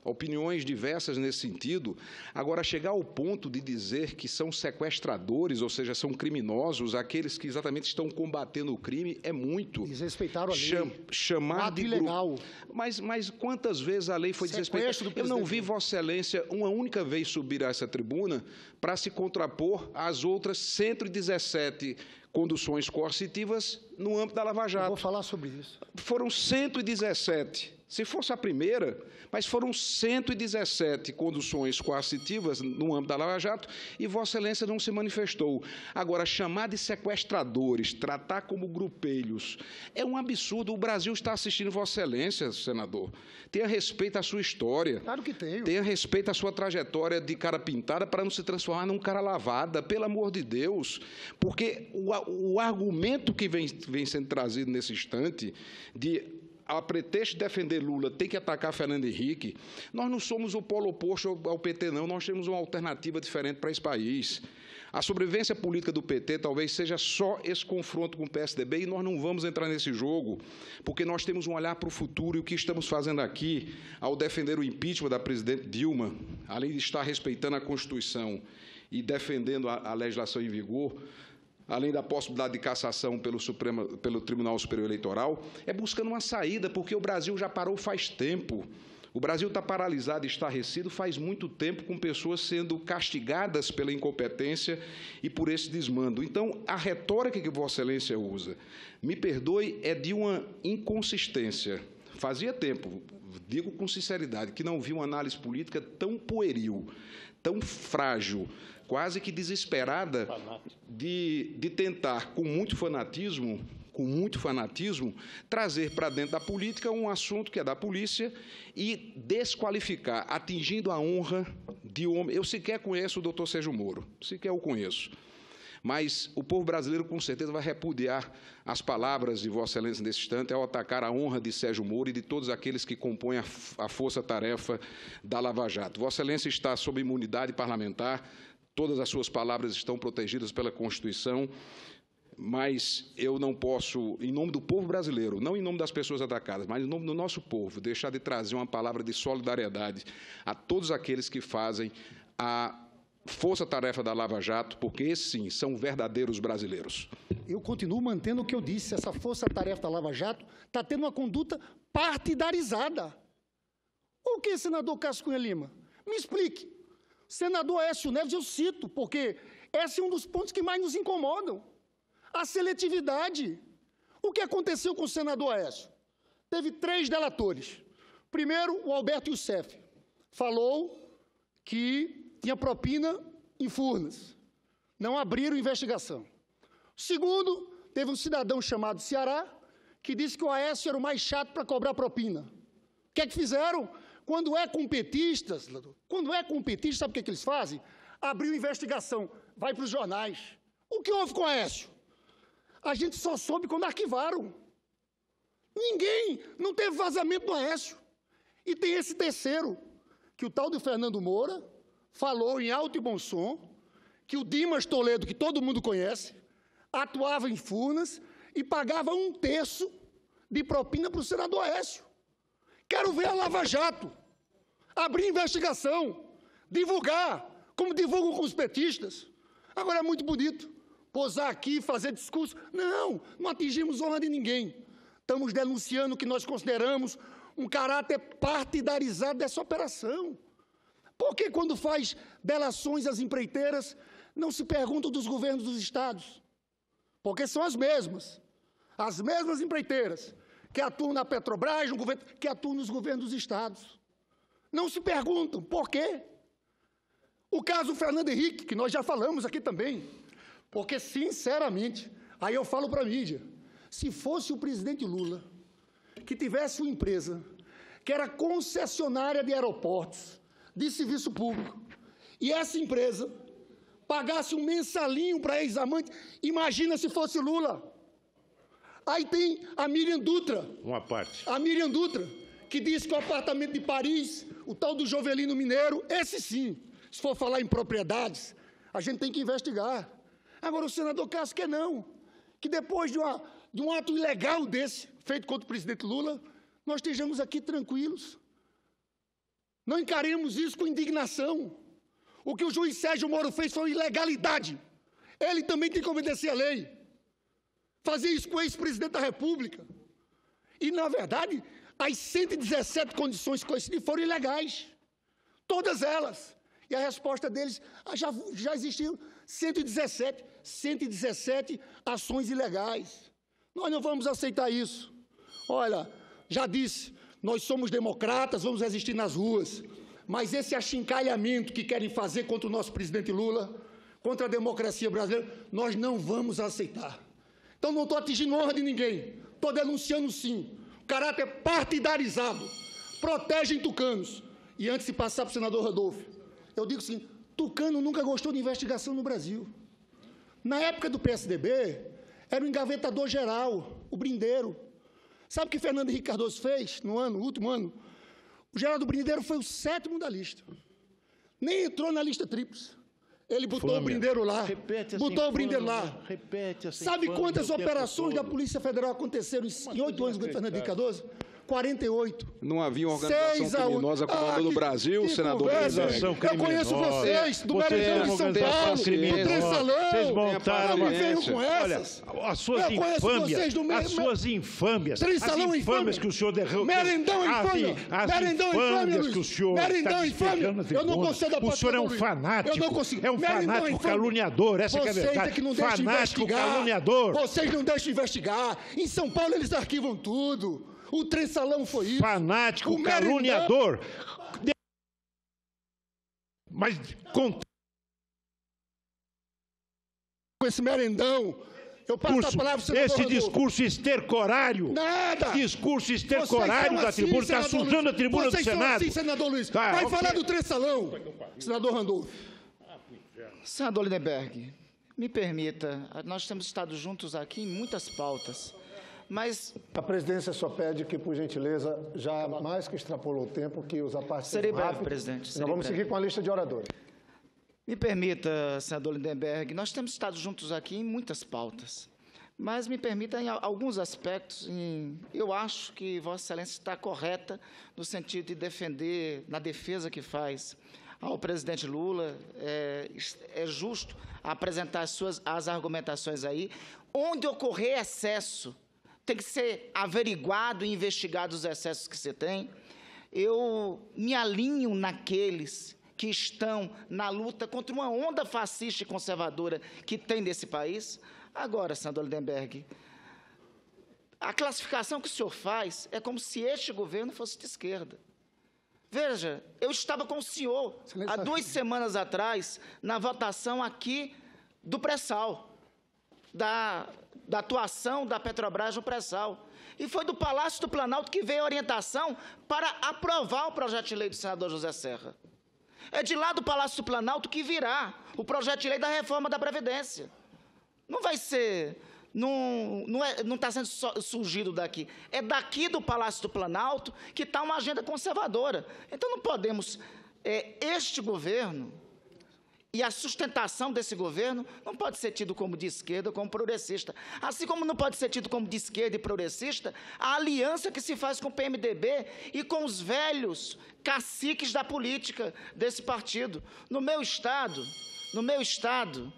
opiniões diversas nesse sentido. Agora, chegar ao ponto de dizer que são sequestradores, ou seja, são criminosos, aqueles que exatamente estão combatendo o crime, é muito. Desrespeitaram a lei. Cham, chamar de ilegal. Mas, mas quantas vezes a lei foi desrespeitada? Eu não vi Vossa Excelência uma única vez subir a essa tribuna para se contrapor às outras 117 conduções coercitivas no âmbito da Lava Jato. Eu vou falar sobre isso. Foram 117 se fosse a primeira, mas foram 117 conduções coercitivas no âmbito da Lava Jato e Vossa Excelência não se manifestou. Agora, chamar de sequestradores, tratar como grupelhos, é um absurdo. O Brasil está assistindo Vossa Excelência, senador. Tenha respeito à sua história. Claro que tenho. Tenha respeito à sua trajetória de cara pintada para não se transformar num cara lavada, pelo amor de Deus. Porque o, o argumento que vem, vem sendo trazido nesse instante de a pretexto de defender Lula, tem que atacar Fernando Henrique, nós não somos o polo oposto ao PT, não. Nós temos uma alternativa diferente para esse país. A sobrevivência política do PT talvez seja só esse confronto com o PSDB e nós não vamos entrar nesse jogo, porque nós temos um olhar para o futuro e o que estamos fazendo aqui ao defender o impeachment da presidente Dilma, além de estar respeitando a Constituição e defendendo a, a legislação em vigor, além da possibilidade de cassação pelo, Supremo, pelo Tribunal Superior Eleitoral, é buscando uma saída, porque o Brasil já parou faz tempo. O Brasil está paralisado, estarrecido faz muito tempo, com pessoas sendo castigadas pela incompetência e por esse desmando. Então, a retórica que Vossa Excelência usa, me perdoe, é de uma inconsistência. Fazia tempo, digo com sinceridade, que não vi uma análise política tão pueril, tão frágil, quase que desesperada de, de tentar, com muito fanatismo, com muito fanatismo, trazer para dentro da política um assunto que é da polícia e desqualificar, atingindo a honra de homem. Eu sequer conheço o doutor Sérgio Moro, sequer o conheço. Mas o povo brasileiro com certeza vai repudiar as palavras de Vossa Excelência nesse instante ao atacar a honra de Sérgio Moro e de todos aqueles que compõem a, força-tarefa da Lava Jato. Vossa Excelência está sob imunidade parlamentar, Todas as suas palavras estão protegidas pela Constituição, mas eu não posso, em nome do povo brasileiro, não em nome das pessoas atacadas, mas em nome do nosso povo, deixar de trazer uma palavra de solidariedade a todos aqueles que fazem a força-tarefa da Lava Jato, porque esses sim são verdadeiros brasileiros. Eu continuo mantendo o que eu disse, essa força-tarefa da Lava Jato está tendo uma conduta partidarizada. O que, senador Cássio Cunha Lima? Me explique. Senador Aécio Neves, eu cito, porque esse é um dos pontos que mais nos incomodam. A seletividade. O que aconteceu com o senador Aécio? Teve três delatores. Primeiro, o Alberto Youssef. Falou que tinha propina em Furnas. Não abriram investigação. Segundo, teve um cidadão chamado Ceará, que disse que o Aécio era o mais chato para cobrar propina. O que é que fizeram? Quando é com petistas, quando é com petistas, sabe o que, é que eles fazem? Abriu investigação, vai para os jornais. O que houve com o Aécio? A gente só soube quando arquivaram. Ninguém, não teve vazamento do Aécio. E tem esse terceiro, que o tal do Fernando Moura falou em alto e bom som que o Dimas Toledo, que todo mundo conhece, atuava em Furnas e pagava um terço de propina para o senador Aécio. Quero ver a Lava Jato abrir investigação, divulgar, como divulgam com os petistas. Agora é muito bonito posar aqui, fazer discurso. Não, não atingimos honra de ninguém. Estamos denunciando o que nós consideramos um caráter partidarizado dessa operação. Por que, quando faz delações às empreiteiras, não se pergunta dos governos dos estados? Porque são as mesmas, as mesmas empreiteiras, que atuam na Petrobras, no governo, que atuam nos governos dos estados. Não se perguntam por quê. O caso Fernando Henrique, que nós já falamos aqui também, porque, sinceramente, aí eu falo para a mídia, se fosse o presidente Lula que tivesse uma empresa que era concessionária de aeroportos, de serviço público, e essa empresa pagasse um mensalinho para ex-amante, imagina se fosse Lula. Aí tem a Miriam Dutra. Uma parte. A Miriam Dutra, que diz que o apartamento de Paris, o tal do Jovelino Mineiro, esse sim, se for falar em propriedades, a gente tem que investigar. Agora, o senador Cássio quer não. Que depois de, uma, de um ato ilegal desse, feito contra o presidente Lula, nós estejamos aqui tranquilos. Não encaremos isso com indignação. O que o juiz Sérgio Moro fez foi ilegalidade. Ele também tem que obedecer à lei fazer isso com o ex-presidente da República. E, na verdade, as 117 condições que eu citei foram ilegais. Todas elas. E a resposta deles, ah, já, já existiam 117, 117 ações ilegais. Nós não vamos aceitar isso. Olha, já disse, nós somos democratas, vamos resistir nas ruas. Mas esse achincalhamento que querem fazer contra o nosso presidente Lula, contra a democracia brasileira, nós não vamos aceitar. Então não estou atingindo honra de ninguém. Estou denunciando sim. O caráter partidarizado. Protegem tucanos. E antes de passar para o senador Rodolfo, eu digo assim: tucano nunca gostou de investigação no Brasil. Na época do PSDB, era o engavetador geral, o brindeiro. Sabe o que Fernando Henrique Cardoso fez no ano, no último ano? O Geraldo Brindeiro foi o sétimo da lista. Nem entrou na lista tríplice. Ele botou Flâmia. o brindeiro lá. Repete assim, botou o brindeiro lá. Repete assim, Sabe quantas operações da Polícia Federal aconteceram em oito anos do governo Fernando Cardoso? 48. Não havia organização criminosa como ah, no Brasil, senador Eu conheço vocês, do Você Maranhão de São Paulo, do Trissalão. Vocês montaram uma... com essas. Olha, as suas eu infâmias, do... as suas infâmias, as é infâmias infâmia. que o senhor derrubou. Merendão é infâmia. As, Merendão é infâmias infâmia, que o senhor tá Merendão infâmia. Eu não concedo a O senhor é um fanático. Eu não consigo. É um fanático caluniador, essa é a verdade. Fanático caluniador. Vocês não deixam investigar. Em São Paulo eles arquivam tudo. O Salão foi isso. Fanático, o caluniador. Mas com... com esse merendão. Eu passo discurso, a palavra, senador Esse discurso estercorário. Nada. Discurso estercorário da assim, tribuna. Está sujando a tribuna Vocês do Senado. Assim, senador Luiz. Tá, Vai okay. falar do Salão, senador Randolfo. Senador Lindenberg, me permita, nós temos estado juntos aqui em muitas pautas mas... A presidência só pede que, por gentileza, já mais que extrapolou o tempo, que os partes Serei breve, rápido. presidente. Serei nós vamos breve. seguir com a lista de oradores. Me permita, senador Lindenberg, nós temos estado juntos aqui em muitas pautas, mas me permita, em alguns aspectos, em, eu acho que Vossa Excelência está correta no sentido de defender, na defesa que faz ao presidente Lula, é, é justo apresentar as suas, as argumentações aí. Onde ocorrer excesso, tem que ser averiguado e investigado os excessos que você tem. Eu me alinho naqueles que estão na luta contra uma onda fascista e conservadora que tem nesse país. Agora, Sandro Lindenberg, a classificação que o senhor faz é como se este governo fosse de esquerda. Veja, eu estava com o senhor há duas semanas atrás na votação aqui do pré-sal, da da atuação da Petrobras no pré-sal. E foi do Palácio do Planalto que veio a orientação para aprovar o projeto de lei do senador José Serra. É de lá do Palácio do Planalto que virá o projeto de lei da reforma da Previdência. Não vai ser. Não está não é, tá sendo surgido daqui. É daqui do Palácio do Planalto que está uma agenda conservadora. Então não podemos. É, este governo e a sustentação desse governo não pode ser tido como de esquerda ou como progressista. Assim como não pode ser tido como de esquerda e progressista a aliança que se faz com o PMDB e com os velhos caciques da política desse partido. No meu estado, no meu estado,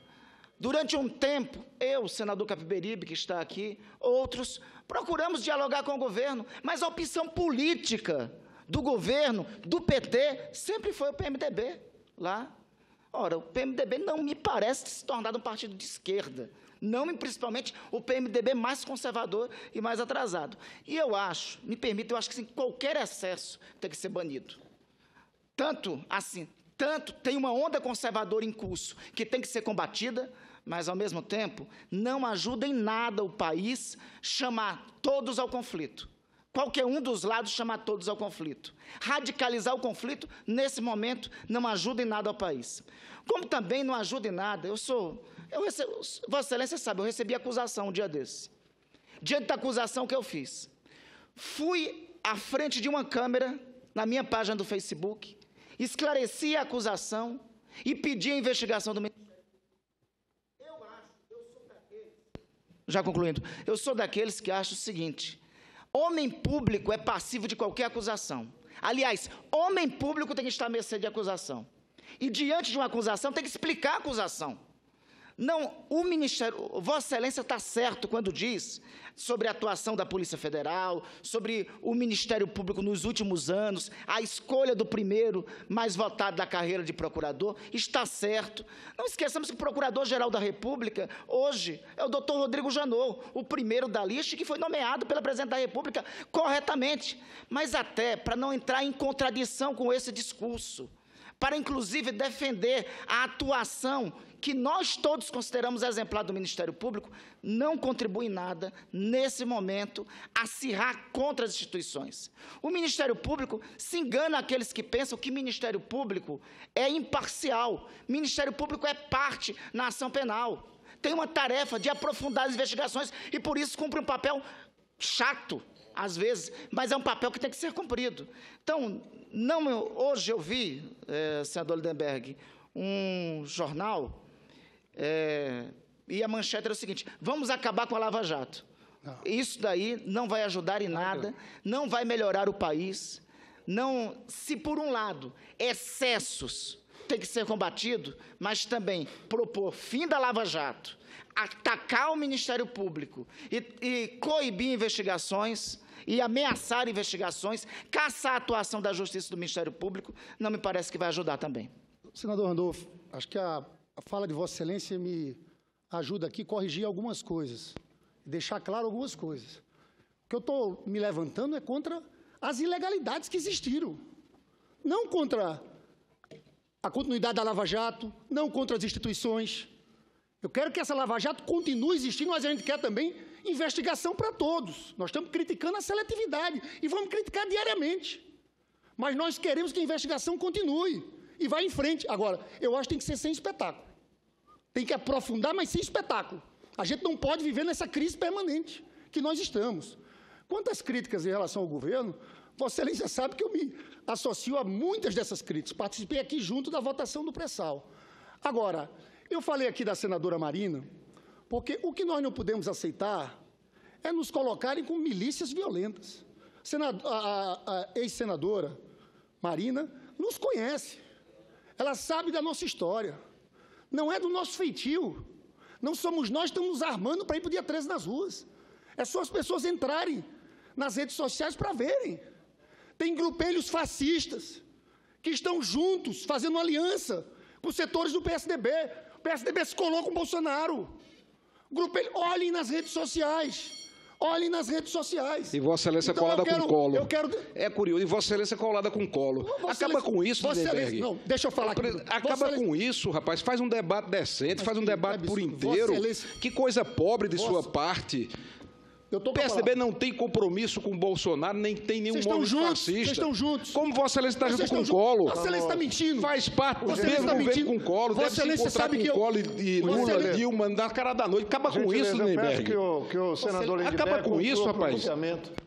durante um tempo, eu, senador Capiberibe, que está aqui, outros, procuramos dialogar com o governo, mas a opção política do governo, do PT, sempre foi o PMDB lá Ora, o PMDB não me parece se tornar um partido de esquerda, não principalmente o PMDB mais conservador e mais atrasado. E eu acho, me permita, eu acho que assim, qualquer excesso tem que ser banido. Tanto assim, tanto tem uma onda conservadora em curso que tem que ser combatida, mas ao mesmo tempo não ajuda em nada o país chamar todos ao conflito. Qualquer um dos lados chama todos ao conflito. Radicalizar o conflito, nesse momento, não ajuda em nada ao país. Como também não ajuda em nada, eu sou. Eu recebo, Vossa Excelência sabe, eu recebi acusação um dia desse. Diante da acusação que eu fiz, fui à frente de uma câmera, na minha página do Facebook, esclareci a acusação e pedi a investigação do Ministério. Eu acho, eu sou daqueles. Já concluindo, eu sou daqueles que acham o seguinte Homem público é passivo de qualquer acusação. Aliás, homem público tem que estar à mercê de acusação. E diante de uma acusação, tem que explicar a acusação. Não, o Ministério, Vossa Excelência está certo quando diz sobre a atuação da Polícia Federal, sobre o Ministério Público nos últimos anos, a escolha do primeiro mais votado da carreira de procurador, está certo. Não esqueçamos que o Procurador-Geral da República, hoje, é o doutor Rodrigo Janot, o primeiro da lista que foi nomeado pela Presidente da República corretamente, mas até para não entrar em contradição com esse discurso para inclusive defender a atuação que nós todos consideramos exemplar do Ministério Público, não contribui em nada, nesse momento, a acirrar contra as instituições. O Ministério Público se engana aqueles que pensam que Ministério Público é imparcial. Ministério Público é parte na ação penal. Tem uma tarefa de aprofundar as investigações e, por isso, cumpre um papel chato, às vezes, mas é um papel que tem que ser cumprido. Então, não, hoje eu vi, é, senador Lindenberg, um jornal é, e a manchete era o seguinte: vamos acabar com a Lava Jato. Não. Ah. Isso daí não vai ajudar em nada, não vai melhorar o país. Não, se por um lado excessos tem que ser combatido, mas também propor fim da Lava Jato, atacar o Ministério Público e, e coibir investigações e ameaçar investigações, caçar a atuação da Justiça do Ministério Público, não me parece que vai ajudar também. Senador Randolfo, acho que a a fala de Vossa Excelência me ajuda aqui a corrigir algumas coisas, deixar claro algumas coisas. O que eu estou me levantando é contra as ilegalidades que existiram, não contra a continuidade da Lava Jato, não contra as instituições. Eu quero que essa Lava Jato continue existindo, mas a gente quer também investigação para todos. Nós estamos criticando a seletividade e vamos criticar diariamente. Mas nós queremos que a investigação continue e vá em frente. Agora, eu acho que tem que ser sem espetáculo. Tem que aprofundar, mas sem espetáculo. A gente não pode viver nessa crise permanente que nós estamos. Quantas críticas em relação ao governo, Vossa Excelência sabe que eu me associo a muitas dessas críticas. Participei aqui junto da votação do pré-sal. Agora, eu falei aqui da senadora Marina, porque o que nós não podemos aceitar é nos colocarem com milícias violentas. Senado, a, a, a ex-senadora Marina nos conhece. Ela sabe da nossa história. Não é do nosso feitio. Não somos nós que estamos nos armando para ir para o dia 13 nas ruas. É só as pessoas entrarem nas redes sociais para verem. Tem grupelhos fascistas que estão juntos, fazendo aliança com os setores do PSDB. O PSDB se colou com o Bolsonaro. Grupelho, olhem nas redes sociais. Olhem nas redes sociais. E Vossa Excelência então, é colada quero, com colo. Quero... É curioso. E Vossa Excelência é colada com colo. Vossa acaba com isso, Vossa Excelência, Não, deixa eu falar aqui. Acaba com isso, rapaz. Faz um debate decente, Mas, faz um debate é por inteiro. Que coisa pobre de Vossa... sua parte PSDB não tem compromisso com o Bolsonaro, nem tem nenhum vocês estão juntos, Vocês estão juntos. Como Vossa Excelência está junto com o Colo? Vossa Excelência está mentindo. Faz parte do mesmo tá governo com o Colo. Vossa Excelência sabe que o Colo e Lula, Dilma, na cara da noite. Acaba com isso, Neyberg. que o, que o senador Acaba com isso, rapaz.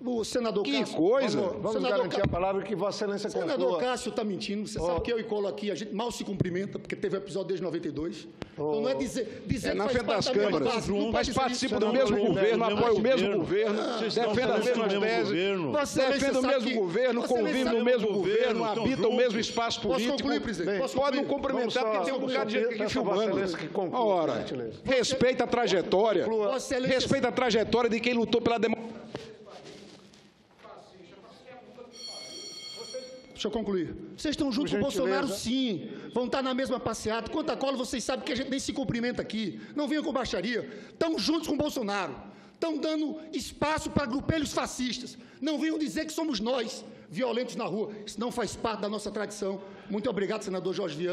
O senador Que coisa. Vamos, vamos garantir a palavra que Vossa Excelência conclua. Senador Cássio está mentindo. Você sabe que eu e Colo aqui, a gente mal se cumprimenta, porque teve episódio desde 92. Então não é dizer, dizer é na frente das câmaras. Mas participa do mesmo governo, apoia o mesmo governo, ah, Defenda as mesmas teses, o mesmo governo, convive no mesmo governo, habita o então, mesmo espaço político. Posso concluir, presidente? Pode não cumprimentar, porque tem um bocado de gente aqui filmando. Ora, respeita a trajetória, respeita a trajetória de quem lutou pela democracia. Deixa eu concluir. Vocês estão juntos com o Bolsonaro, sim. Vão estar na mesma passeata. Quanto a cola, vocês sabem que a gente nem se cumprimenta aqui. Não venham com baixaria. Estão juntos com o Bolsonaro. Estão dando espaço para grupelhos fascistas. Não venham dizer que somos nós violentos na rua. Isso não faz parte da nossa tradição. Muito obrigado, senador Jorge Viana.